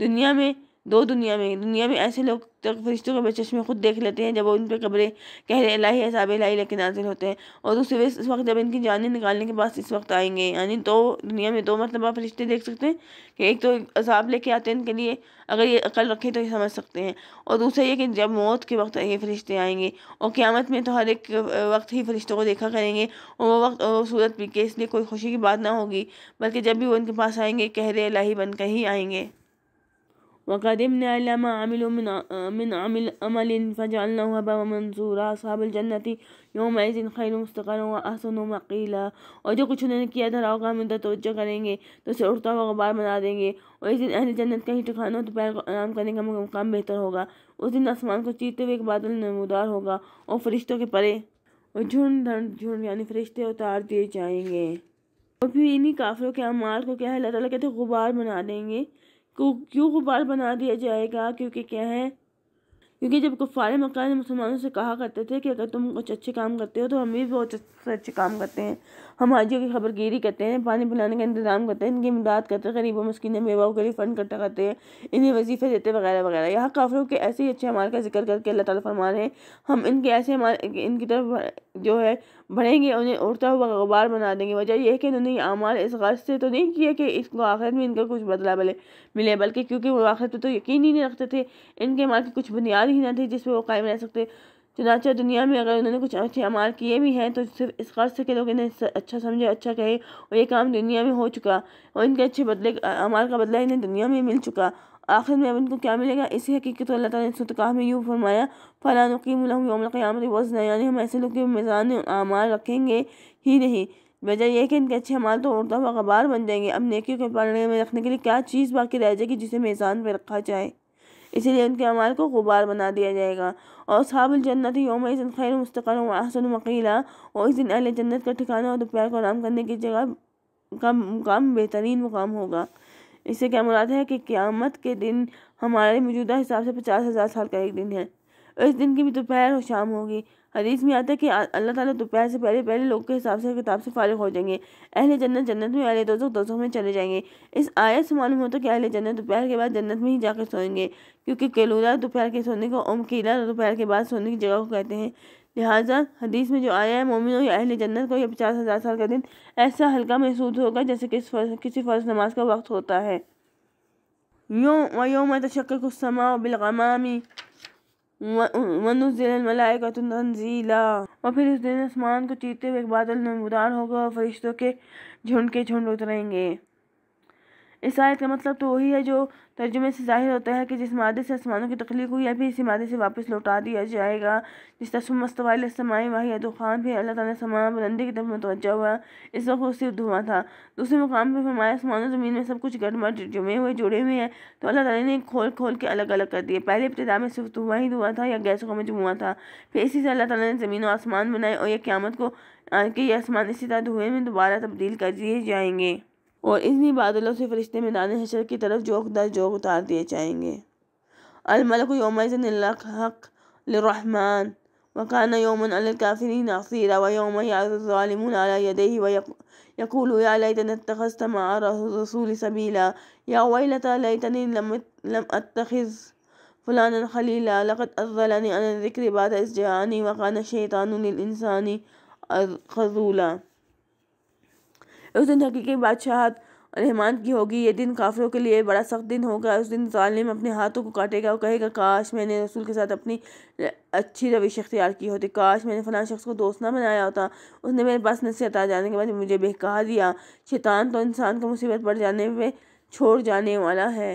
दुनिया में दो दुनिया में दुनिया में ऐसे लोग तक फरिश्तों के में खुद देख लेते हैं जब उन पर कब्रें कह लाही हिसाब लाही लेके नाजिल होते हैं और दूसरे इस वक्त जब इनकी जानें निकालने के बाद इस वक्त आएंगे यानी दो तो दुनिया में दो मरतबा फरिश्ते देख सकते हैं कि एक तो अजाब लेके आते हैं इनके लिए अगर ये अकल रखें तो ये समझ सकते हैं और दूसरा ये कि जब मौत के वक्त ये फरिश्ते आएंगे और क़्यामत में तो हर एक वक्त ही फरिश्तों को देखा करेंगे और वो वक्त और सूरत पी के इसलिए कोई खुशी की बात ना होगी बल्कि जब भी वो इनके पास आएंगे कहरे लाही बन कर ही आएंगे وقدمنا إلى ما عملوا من من عمل أمل فجعلناه هباء منثورا أصحاب الجنة यौम खैर मुस्तकर आसन मकीला और जो कुछ उन्होंने किया धरा होगा हम तोज्जो करेंगे तो उसे उड़ता हुआ गुबार बना देंगे और इस दिन अहल जन्नत का ही ठिकाना और दोपहर को आराम करने का मुकाम बेहतर होगा उस दिन आसमान को चीरते हुए एक बादल नमोदार होगा और फरिश्तों के परे और झुंड झुंड यानी फरिश्ते उतार दिए जाएंगे और फिर इन्हीं काफिलों के अमाल को क्या है अल्लाह ताला कहते गुबार बना देंगे को क्यों गुब्बार बना दिया जाएगा क्योंकि क्या है क्योंकि जब कुफ़ार मकान मुसलमानों से कहा करते थे कि अगर तुम कुछ अच्छे काम करते हो तो हम भी बहुत अच्छे काम करते हैं हम हाजियों की गिरी करते हैं पानी पिलाने का इंतजाम करते हैं इनकी इमदाद करते हैं गरीबों मस्किन बेवाओं के लिए फ़ंड इकट्ठा करते हैं इन्हें वजीफे देते वगैरह वगैरह यहाँ काफिलों के ऐसे ही अच्छे अमाल का जिक्र करके अल्लाह ताला फरमा रहे हैं हम इनके ऐसे अमाल इनकी तरफ जो है बढ़ेंगे उन्हें उड़ता हुआ गबार बना देंगे वजह यह है कि इन्होंने ये अमाल इस गर्ज से तो नहीं किया कि इसको आखिरत में इनका कुछ बदला बले मिले बल्कि क्योंकि वो आखिरत तो यकीन ही नहीं रखते थे इनके अमाल की कुछ बुनियाद ही ना थी जिस पर वो कायम रह सकते चुनाचे तो दुनिया में अगर उन्होंने कुछ अच्छे अमाल किए भी हैं तो सिर्फ इस कर्ज से के लोग इन्हें अच्छा समझे अच्छा कहे और ये काम दुनिया में हो चुका और इनके अच्छे बदले अमाल का बदला इन्हें दुनिया में मिल चुका आखिर में अब इनको क्या मिलेगा इसी हकीकत तो अल्लाह ताला सुतकाह में यूँ फरमाया फ़ला नकीमत वज़न यानी हम ऐसे लोग के मैदान अमाल रखेंगे ही नहीं वजह यह कि इनके अच्छे अमाल तो उड़ता हुआ गबार बन जाएंगे अब नेकियों के पढ़ने में रखने के लिए क्या चीज़ बाकी रह जाएगी जिसे मैदान पर रखा जाए इसीलिए उनके अमाल को गुबार बना दिया जाएगा और साबिल जन्नत योम दिन खैर मुस्तकर आसन वकीला और इस दिन अली जन्नत का ठिकाना और दोपहर को आराम करने की जगह का मुकाम बेहतरीन मुकाम होगा इससे क्या मुराद है कि क़्यामत के दिन हमारे मौजूदा हिसाब से पचास हज़ार साल का एक दिन है इस दिन की भी दोपहर और शाम होगी हदीस में आता है कि अल्लाह ताला दोपहर तो से पहले पहले लोग के हिसाब से किताब से फारिग हो जाएंगे अहले जन्नत जन्नत में अहले दोजख दोजों में चले जाएंगे इस आयत से मालूम होता है कि अहले जन्नत दोपहर तो के बाद जन्नत में ही जाकर सोएंगे क्योंकि केलूला दोपहर तो के सोने को ओमकीला दोपहर के बाद सोने की जगह को कहते हैं लिहाजा हदीस में जो आया है मोमिनों या अहल जन्नत को यह पचास हज़ार साल का दिन ऐसा हल्का महसूस होगा जैसे किस फर्ज, किसी फ़र्ज नमाज का वक्त होता है योम व योम तशक् समा बिलगमामी तो तंजीला और फिर उस दिन आसमान को चीते हुए एक बादल नमदार होगा और फरिश्तों के झुंड के झुंड उतरेंगे इस आयत का मतलब तो वही है जो तर्जुमे से जाहिर होता है कि जिस मादे से आसमानों की तख्लीक हुई है भी इसी मादे से वापस लौटा दिया जाएगा जिस तस्मस्तवाल समाई वाही खान भी अल्लाह ताली समा बुलंदी की तरफ मतवजा हुआ इस वक्त सिर्फ धुआं था दूसरे मुकाम पर फरमाया आसमान ज़मीन में सब कुछ गड़मड़ जुमे हुए जुड़े हुए हैं तो अल्लाह ताली ने खोल खोल के अलग अलग कर दिए पहले इब्तदा में सिर्फ धुआं ही धुआं था या गैसों का मजमुआ था फिर इसी से अल्लाह ताली ने ज़मीन और आसमान बनाए और यह क्यामत को कि यह आसमान इसी तरह धुएँ में दोबारा तब्दील कर दिए जाएंगे और इन्हीं बादलों से फरिश्ते मैदान हशर की तरफ जोकदार जोक उतार दिए जाएंगे अलमलक यौमक लरहमान وكان يوما على الكافرين عصيرا ويوم يعرض الظالمون على يديه ويقول يا ليتني اتخذت مع الرسول سبيلا يا ويلتى ليتني لم, لم أتخذ فلانا خليلا لقد اذلني عن الذكر بعد إذ جاءني وكان الشيطان للإنسان خذولا उस दिन हकीकी बादशाहत रहमान की होगी ये दिन काफिलों के लिए बड़ा सख्त दिन होगा उस दिन ालिम अपने हाथों को काटेगा और कहेगा काश मैंने रसूल के साथ अपनी अच्छी रविश अख्तियार की होती काश मैंने फ़लाँ शख्स को दोस्त ना बनाया होता उसने मेरे पास नसीहत आ जाने के बाद मुझे बेकहा दिया शैतान तो इंसान को मुसीबत पड़ जाने में छोड़ जाने वाला है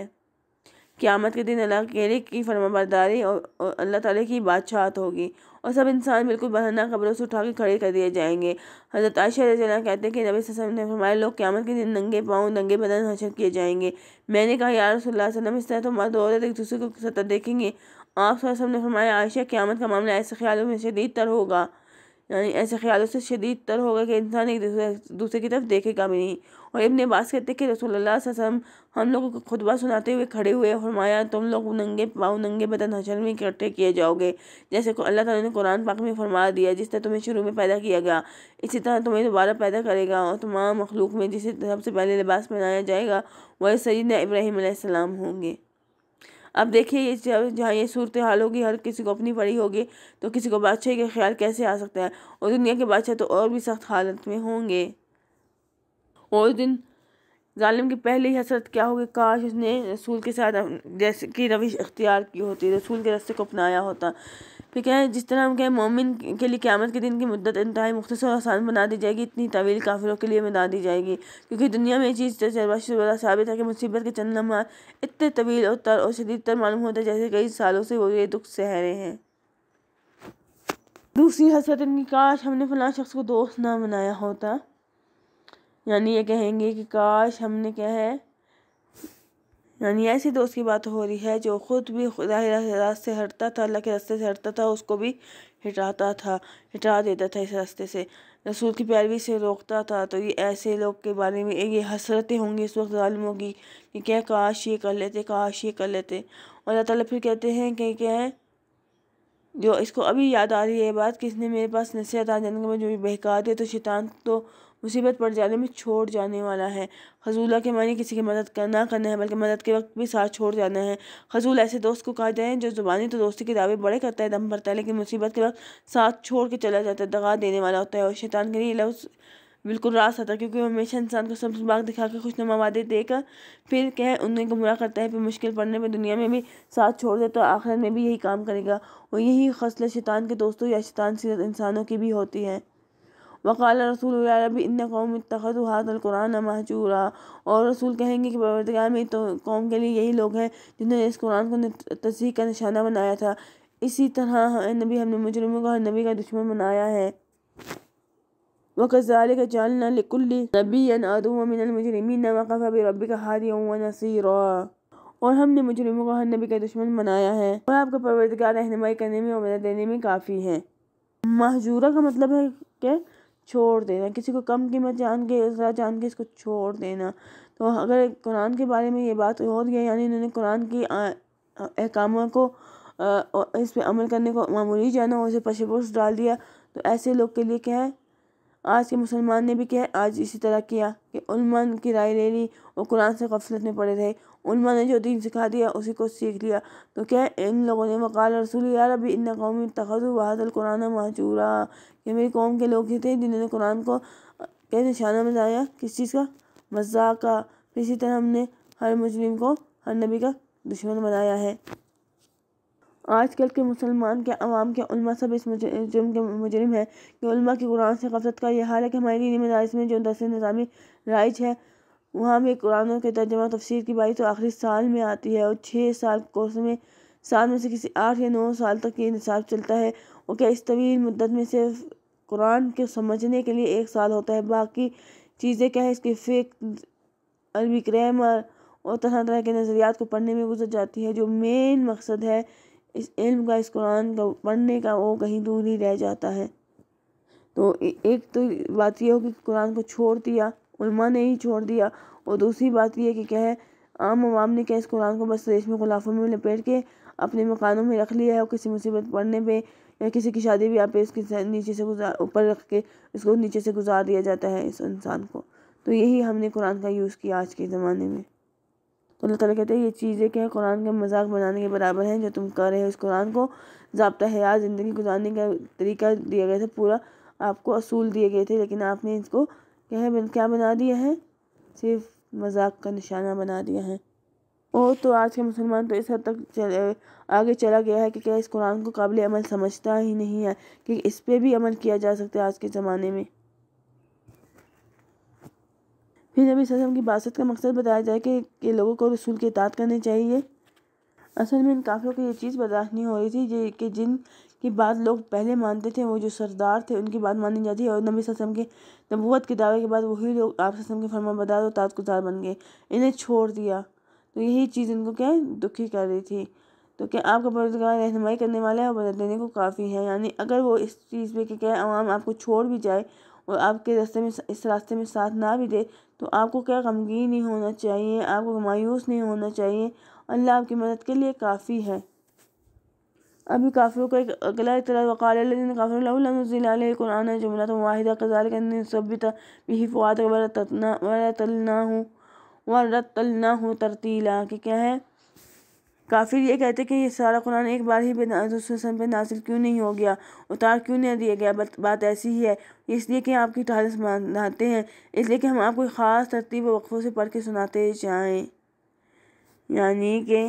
क़्यामत के दिन अल्लाह केरे की फर्माबरदारी और अल्लाह ताली की बादशाहत होगी और सब इंसान बिल्कुल बहना खबरों से उठा के खड़े कर दिए जाएंगे हज़रत आशा रजना कहते हैं कि नबी वसम ने हमारे लोग क्यामत के दिन नंगे पाँव नंगे बदन हशर किए जाएंगे मैंने कहा यार वसल्लम इस तरह तो मर्द औरत एक दूसरे को सतह देखेंगे आप सब ने हमारे आयशा क्यामत का मामला ऐसे ख्यालों में शदीद तर होगा यानी ऐसे ख्यालों से शदीद तर हो कि इंसान एक दूसरे दूसरे की तरफ देखेगा भी नहीं और इबन अब्बास कहते कि रसोल्लासम हम लोगों को खुतबा सुनाते हुए खड़े हुए फरमाया तुम लोग नंगे पाओ नंगे बदन हशर में इकट्ठे किए जाओगे जैसे अल्लाह ताला ने कुरान पाक में फरमा दिया जिस तरह तुम्हें शुरू में पैदा किया गया इसी तरह तुम्हें दोबारा पैदा करेगा और तमाम मखलूक में जिसे सबसे पहले लिबास पहनाया जाएगा वह सईद इब्राहिम होंगे अब देखिए ये जहाँ ये सूरत हाल होगी हर किसी को अपनी पड़ी होगी तो किसी को बादशाह के ख्याल कैसे आ सकता है और दुनिया के बादशाह तो और भी सख्त हालत में होंगे और दिन ालिम की पहली हसरत क्या होगी काश उसने रसूल के साथ जैसे कि रविश अख्तियार की होती रसूल के रस्ते को अपनाया होता ठीक है जिस तरह हम कहें मोमिन के लिए क़्यामत के दिन की मदत इंतहा मुख्तर और आसान बना दी जाएगी इतनी तवील काफिलों के लिए बना दी जाएगी क्योंकि दुनिया में ये चीज़ तजर्बा शुरा साबित है कि मुसीबत के चंद लम्हा इतने तवील और तर और शदीद तर मालूम होते हैं जैसे कई सालों से वो ये दुख सह रहे हैं दूसरी हसरत इनकी काश हमने फला शख्स को दोस्त ना बनाया होता यानी ये कहेंगे कि काश हमने क्या है यानी ऐसी दोस्त की बात हो रही है जो ख़ुद भी खुदा रास्ते से हटता था अल्लाह के रास्ते से हटता था उसको भी हटाता था हटा देता था इस रास्ते से रसूल की पैरवी से रोकता था तो ये ऐसे लोग के बारे में ये हसरतें होंगी इस वक्त ालमों की कि क्या काश ये कर लेते काश ये कर लेते और अल्लाह ताली फिर कहते हैं कि क्या है जो इसको अभी याद आ रही है बात कि इसने मेरे पास नसीहत आ जाने के बाद जो भी बहका दे तो शैतान तो मुसीबत पड़ जाने में छोड़ जाने वाला है हजूला के मानी किसी की मदद करना करना है बल्कि मदद के वक्त भी साथ छोड़ जाना है हजूल ऐसे दोस्त को कहा जाए जो ज़ुबानी तो दोस्ती के दावे बड़े करता है दम भरता है लेकिन मुसीबत के वक्त साथ छोड़ के चला जाता है दगा देने वाला होता है और शैतान के लिए लफ्ज़ बिल्कुल रास आता है क्योंकि वो हमेशा इंसान को सब्ज बाग दिखा के खुशनुमा वादे देकर फिर कह उन्हें गुमराह करता है फिर मुश्किल पड़ने पर दुनिया में भी साथ छोड़ देता तो आखिर में भी यही काम करेगा और यही खसल शैतान के दोस्तों या शैतान सीरत इंसानों की भी होती है वकाल रसूल रबी इन कौम तखद हादुल्कुरान महजूरा और रसूल कहेंगे कि परवरदगार में तो कौम के लिए यही लोग हैं जिन्होंने इस कुरान को तस्दीक का निशाना बनाया था इसी तरह नबी हमने मुजरमों को हर नबी का दुश्मन बनाया है वकजाल का चालना लिकुल्ली नबी मिनलमजरमिन वक़फ़ा रबी का हादिय नसीरा और हमने मुजरमों को हर नबी का दुश्मन बनाया है और आपका परवरदगार रहनमाई करने में और मदद देने में काफ़ी है महजूरा का मतलब है कि छोड़ देना किसी को कम कीमत जान के इसरा जान के इसको छोड़ देना तो अगर कुरान के बारे में ये बात हो गया यानी इन्होंने कुरान की अहकामों को आ, इस पर अमल करने को मामूली जाना और उसे पशपोश डाल दिया तो ऐसे लोग के लिए क्या है आज के मुसलमान ने भी क्या है आज इसी तरह किया कि उलमन की राय ले ली और कुरान से गफलत में पड़े रहे उन्होंने जो दिन सिखा दिया उसी को सीख लिया तो क्या इन लोगों ने वकाल रसूल यार अभी इन कौम तखजु बहादुर कुरान महजूरा ये मेरी कौम के लोग ही थे जिन्होंने कुरान को क्या निशाना बनाया किस चीज़ का मजाक का इसी तरह हमने हर मुजरिम को हर नबी का दुश्मन बनाया है आजकल के मुसलमान के अवाम के उल्मा सब इस जुर्म के मुजरम है कि उल्मा की कुरान से कफरत का यह हाल है कि हमारी दीनी मदारस में जो दस निज़ामी राइज है वहाँ भी कुरानों के तर्जमा तफसीर की बाई तो आखिरी साल में आती है और छः साल कोर्स में साल में से किसी आठ या नौ साल तक ये निसाब चलता है और क्या इस तवील मुद्दत में सिर्फ कुरान के समझने के लिए एक साल होता है बाकी चीज़ें क्या है इसके फेक अरबी ग्रामर और तरह तरह के नज़रियात को पढ़ने में गुजर जाती है जो मेन मकसद है इस इल्म का इस कुरान का पढ़ने का वो कहीं दूर ही रह जाता है तो एक तो बात यह होगी कुरान को छोड़ दिया उलमा ने ही छोड़ दिया और दूसरी बात यह कि क्या है आम आवाम ने क्या इस कुरान को बस देश में खुलाफों में लपेट के अपने मकानों में रख लिया है और किसी मुसीबत पड़ने पे या किसी की शादी भी आप इसके नीचे से गुजार ऊपर रख के इसको नीचे से गुजार दिया जाता है इस इंसान को तो यही हमने कुरान का यूज़ किया आज के ज़माने में तो अल्लाह ताला कहते हैं ये चीज़ें क्या कुरान का मजाक बनाने के बराबर हैं जो तुम कर रहे हो इस कुरान को जबता हयात ज़िंदगी गुजारने का तरीका दिया गया था पूरा आपको असूल दिए गए थे लेकिन आपने इसको क्या है बन क्या बना दिया है सिर्फ मजाक का निशाना बना दिया है और तो आज के मुसलमान तो इस हद तक चल, आगे चला गया है कि क्या इस कुरान को काबिल अमल समझता ही नहीं है कि इस पर भी अमल किया जा सकता है आज के ज़माने में फिर नबी ससम की बासत का मकसद बताया जाए कि, कि लोगों को रसूल की इतात करनी चाहिए असल में इन काफ़िलों को ये चीज़ बर्दाश्त नहीं हो रही थी कि जिन की बात लोग पहले मानते थे वो जो सरदार थे उनकी बात मानी जाती है और नबी सस्म के नबूत के दावे के बाद वही लोग आप सस्म के फर्मा बदार और ताजगुजार बन गए इन्हें छोड़ दिया तो यही चीज़ इनको क्या दुखी कर रही थी तो क्या आपका बरदगार रहनमाई करने वाला है और मदद देने को काफ़ी है यानी अगर वो इस चीज़ पर कि क्या आवाम आपको छोड़ भी जाए और आपके रास्ते में इस रास्ते में साथ ना भी दे तो आपको क्या गमगीन नहीं होना चाहिए आपको मायूस नहीं होना चाहिए अल्लाह आपकी मदद के लिए काफ़ी है अभी काफ़ियों का एक अगला इतना वकाल काफ़िर कुरान जुमला तो वाहिदा कजाल के सबित वरतना हूँ वरतना हूँ तरतीला कि क्या है काफ़ी ये कहते कि ये सारा कुरान एक बार ही बेसन पर नासिल क्यों नहीं हो गया उतार क्यों नहीं दिया गया बत, बात ऐसी ही है इसलिए कि आपकी तारीफ मानते हैं इसलिए कि हम आपको ख़ास तरतीब वक्फ़ों से पढ़ के सुनाते जाएँ यानी कि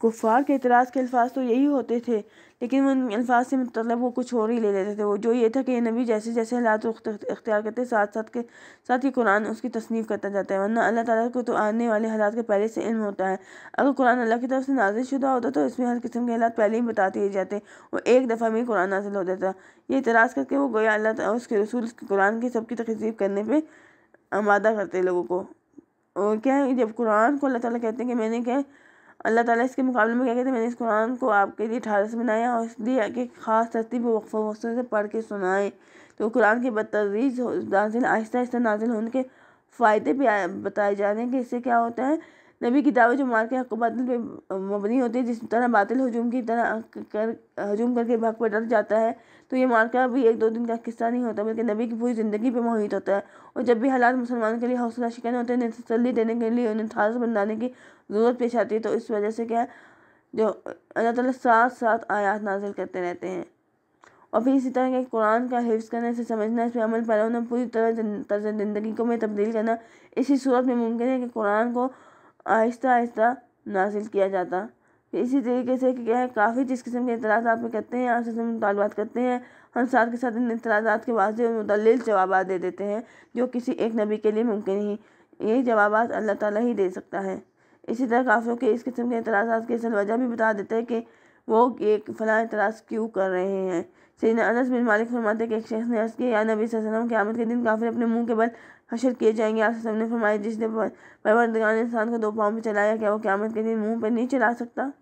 कुफ़ार के इतराज़ के अल्फाज तो यही होते थे लेकिन उन अल्फाज से मतलब वो कुछ और ही ले लेते थे वो जो ये था कि नबी जैसे जैसे हालात अख्तियार करते साथ साथ के साथ ही कुरान उसकी तसनीफ़ करता जाता है वरना अल्लाह ताला को तो आने वाले हालात के पहले से इल्म होता है अगर कुरान अल्लाह की तरफ से नाजिल शुदा होता तो इसमें हर किस्म के हालात पहले ही बता दिए जाते और एक दफ़ा में कुरान नाजिल हो जाता ये इतराज़ करके वो गोया अल्लाह उसके रसूल कुरान की सबकी तकसीब करने पर आमादा करते लोगों को और क्या है जब कुरान को अल्लाह ताला कहते हैं कि मैंने क्या अल्लाह ताला इसके मुकाबले में क्या कहते हैं मैंने इस कुरान को आपके लिए ठारस बनाया और इसलिए कि खास तरतीब वक्फ़ वक्फों से पढ़ के सुनाएं तो कुरान के बदतरीज नाजिल आहिस्ता आहिस्ता नाजिल होने के फ़ायदे भी बताए जा रहे हैं कि इससे क्या होता है नबी की दावे जो मार के हक बातिल पर मबनी होती है जिस तरह बातिल हजूम की तरह कर हजूम करके भाग पर डर जाता है तो ये मार्का भी एक दो दिन का किस्सा नहीं होता बल्कि नबी की पूरी ज़िंदगी पर मोहित होता है और जब भी हालात मुसलमान के लिए हौसला शिकन होते हैं तसली देने के लिए उन्हें थास बनाने की ज़रूरत पेश आती है तो इस वजह से क्या है जो अल्लाह ताली साथ साथ आयात नाजिल करते रहते हैं और फिर इसी तरह के कुरान का हिफ्स करने से समझना इस पर अमल पैदा होना पूरी तरह तर्ज ज़िंदगी को में तब्दील करना इसी सूरत में मुमकिन है कि कुरान को आहिस्ता आहिस्ता नाजिल किया जाता इसी तरीके से क्या है काफ़ी जिस किस्म के इतराज़ आप करते हैं आपसे मुतालबात करते हैं हम साथ के साथ इन इतराज़ा के वाजे और मुदल जवाब दे देते हैं जो किसी एक नबी के लिए मुमकिन ही यही जवाब अल्लाह ताला ही दे सकता है इसी तरह काफ़ियों के इस किस्म के इतराज़ा की असल वजह भी बता देते हैं कि वो ये फ़लाँ इतराज़ क्यों कर रहे हैं सैन अनस बिन मालिक फरमाते कि एक शख्स ने अर्ज़ किया या नबी वसल्लम के आमद के दिन काफिर अपने मुँह के बल हशर किए जाएंगे आप सबने फरमाया जिसने परवरदगार इंसान को दो पाँव पर चलाया क्या वो क्यामत के दिन मुँह पर नहीं चला सकता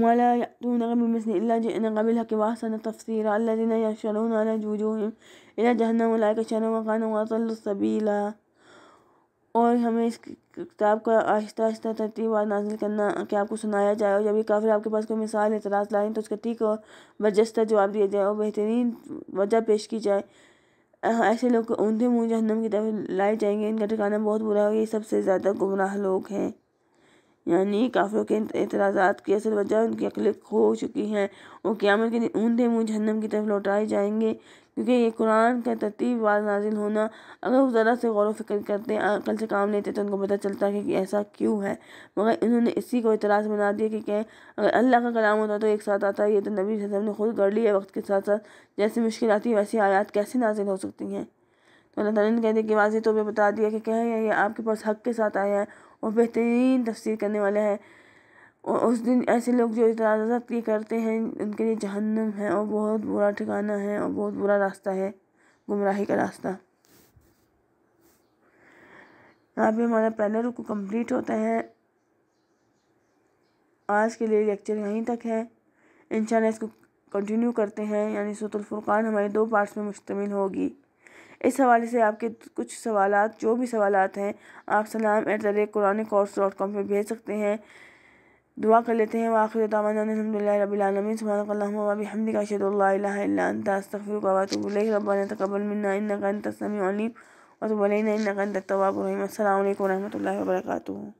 ولا يأتون بمثل إلا جئنا تفسيرا الذين يشرون على إلى جهنم أولئك شر وأضل और हमें इस किताब का आहिस्ता आहिस्ता तरतीब नाजिल करना कि आपको सुनाया जाए और जब ये काफिर आपके पास कोई मिसाल एतराज़ लाएँ तो उसका ठीक और बजस्ता जवाब दिया जाए और बेहतरीन वजह पेश की जाए ऐसे लोग ऊंधे मुँह जहनम की तरफ लाए जाएंगे इनका ठिकाना बहुत बुरा होगा ये सबसे ज़्यादा गुमराह लोग हैं यानी काफ़ियों के एतराज़ा की असल वजह उनकी अकलें खो चुकी हैं वो क्या के ऊंधे मुँह जहनम की तरफ लौटाए जाएंगे क्योंकि ये कुरान का तरतीब वाज नाजिल होना अगर वो ज़रा से गौर वफिक्र करते अकल से काम लेते तो उनको पता चलता है कि ऐसा क्यों है मगर इन्होंने इसी को इतराज़ बना दिया कि कहें अगर अल्लाह का कलाम होता तो एक साथ आता ये तो नबी वसम ने खुद कर लिया वक्त के साथ साथ जैसी मुश्किल आती है वैसी आयात कैसे नाजिल हो सकती हैं तो अल्लाह तारा ने कह दिया कि वाजह तो भी बता दिया कि कहें ये आपके पास हक के साथ आया है और बेहतरीन तफसीर करने वाला है और उस दिन ऐसे लोग जो इरादत ये करते हैं उनके लिए जहन्नम है और बहुत बुरा ठिकाना है और बहुत बुरा रास्ता है गुमराही का रास्ता यहाँ पे हमारा पहला रुको कंप्लीट होता है आज के लिए लेक्चर यहीं तक है इन इसको कंटिन्यू करते हैं यानी सतुल्फ़ुर्क़ान हमारे दो पार्ट्स में मुश्तमिल होगी इस हवाले से आपके कुछ सवाल जो भी सवाल हैं आप Salam at the rate Quran course dot com पर भेज सकते हैं دعاء قلتهم وآخر دعوانا أن الحمد لله رب العالمين سبحانك اللهم وبحمدك أشهد أن لا إله إلا أنت أستغفرك وأتوب إليك ربنا تقبل منا إنك أنت السميع العليم وتب علينا إنك أنت التواب الرحيم السلام عليكم ورحمة الله وبركاته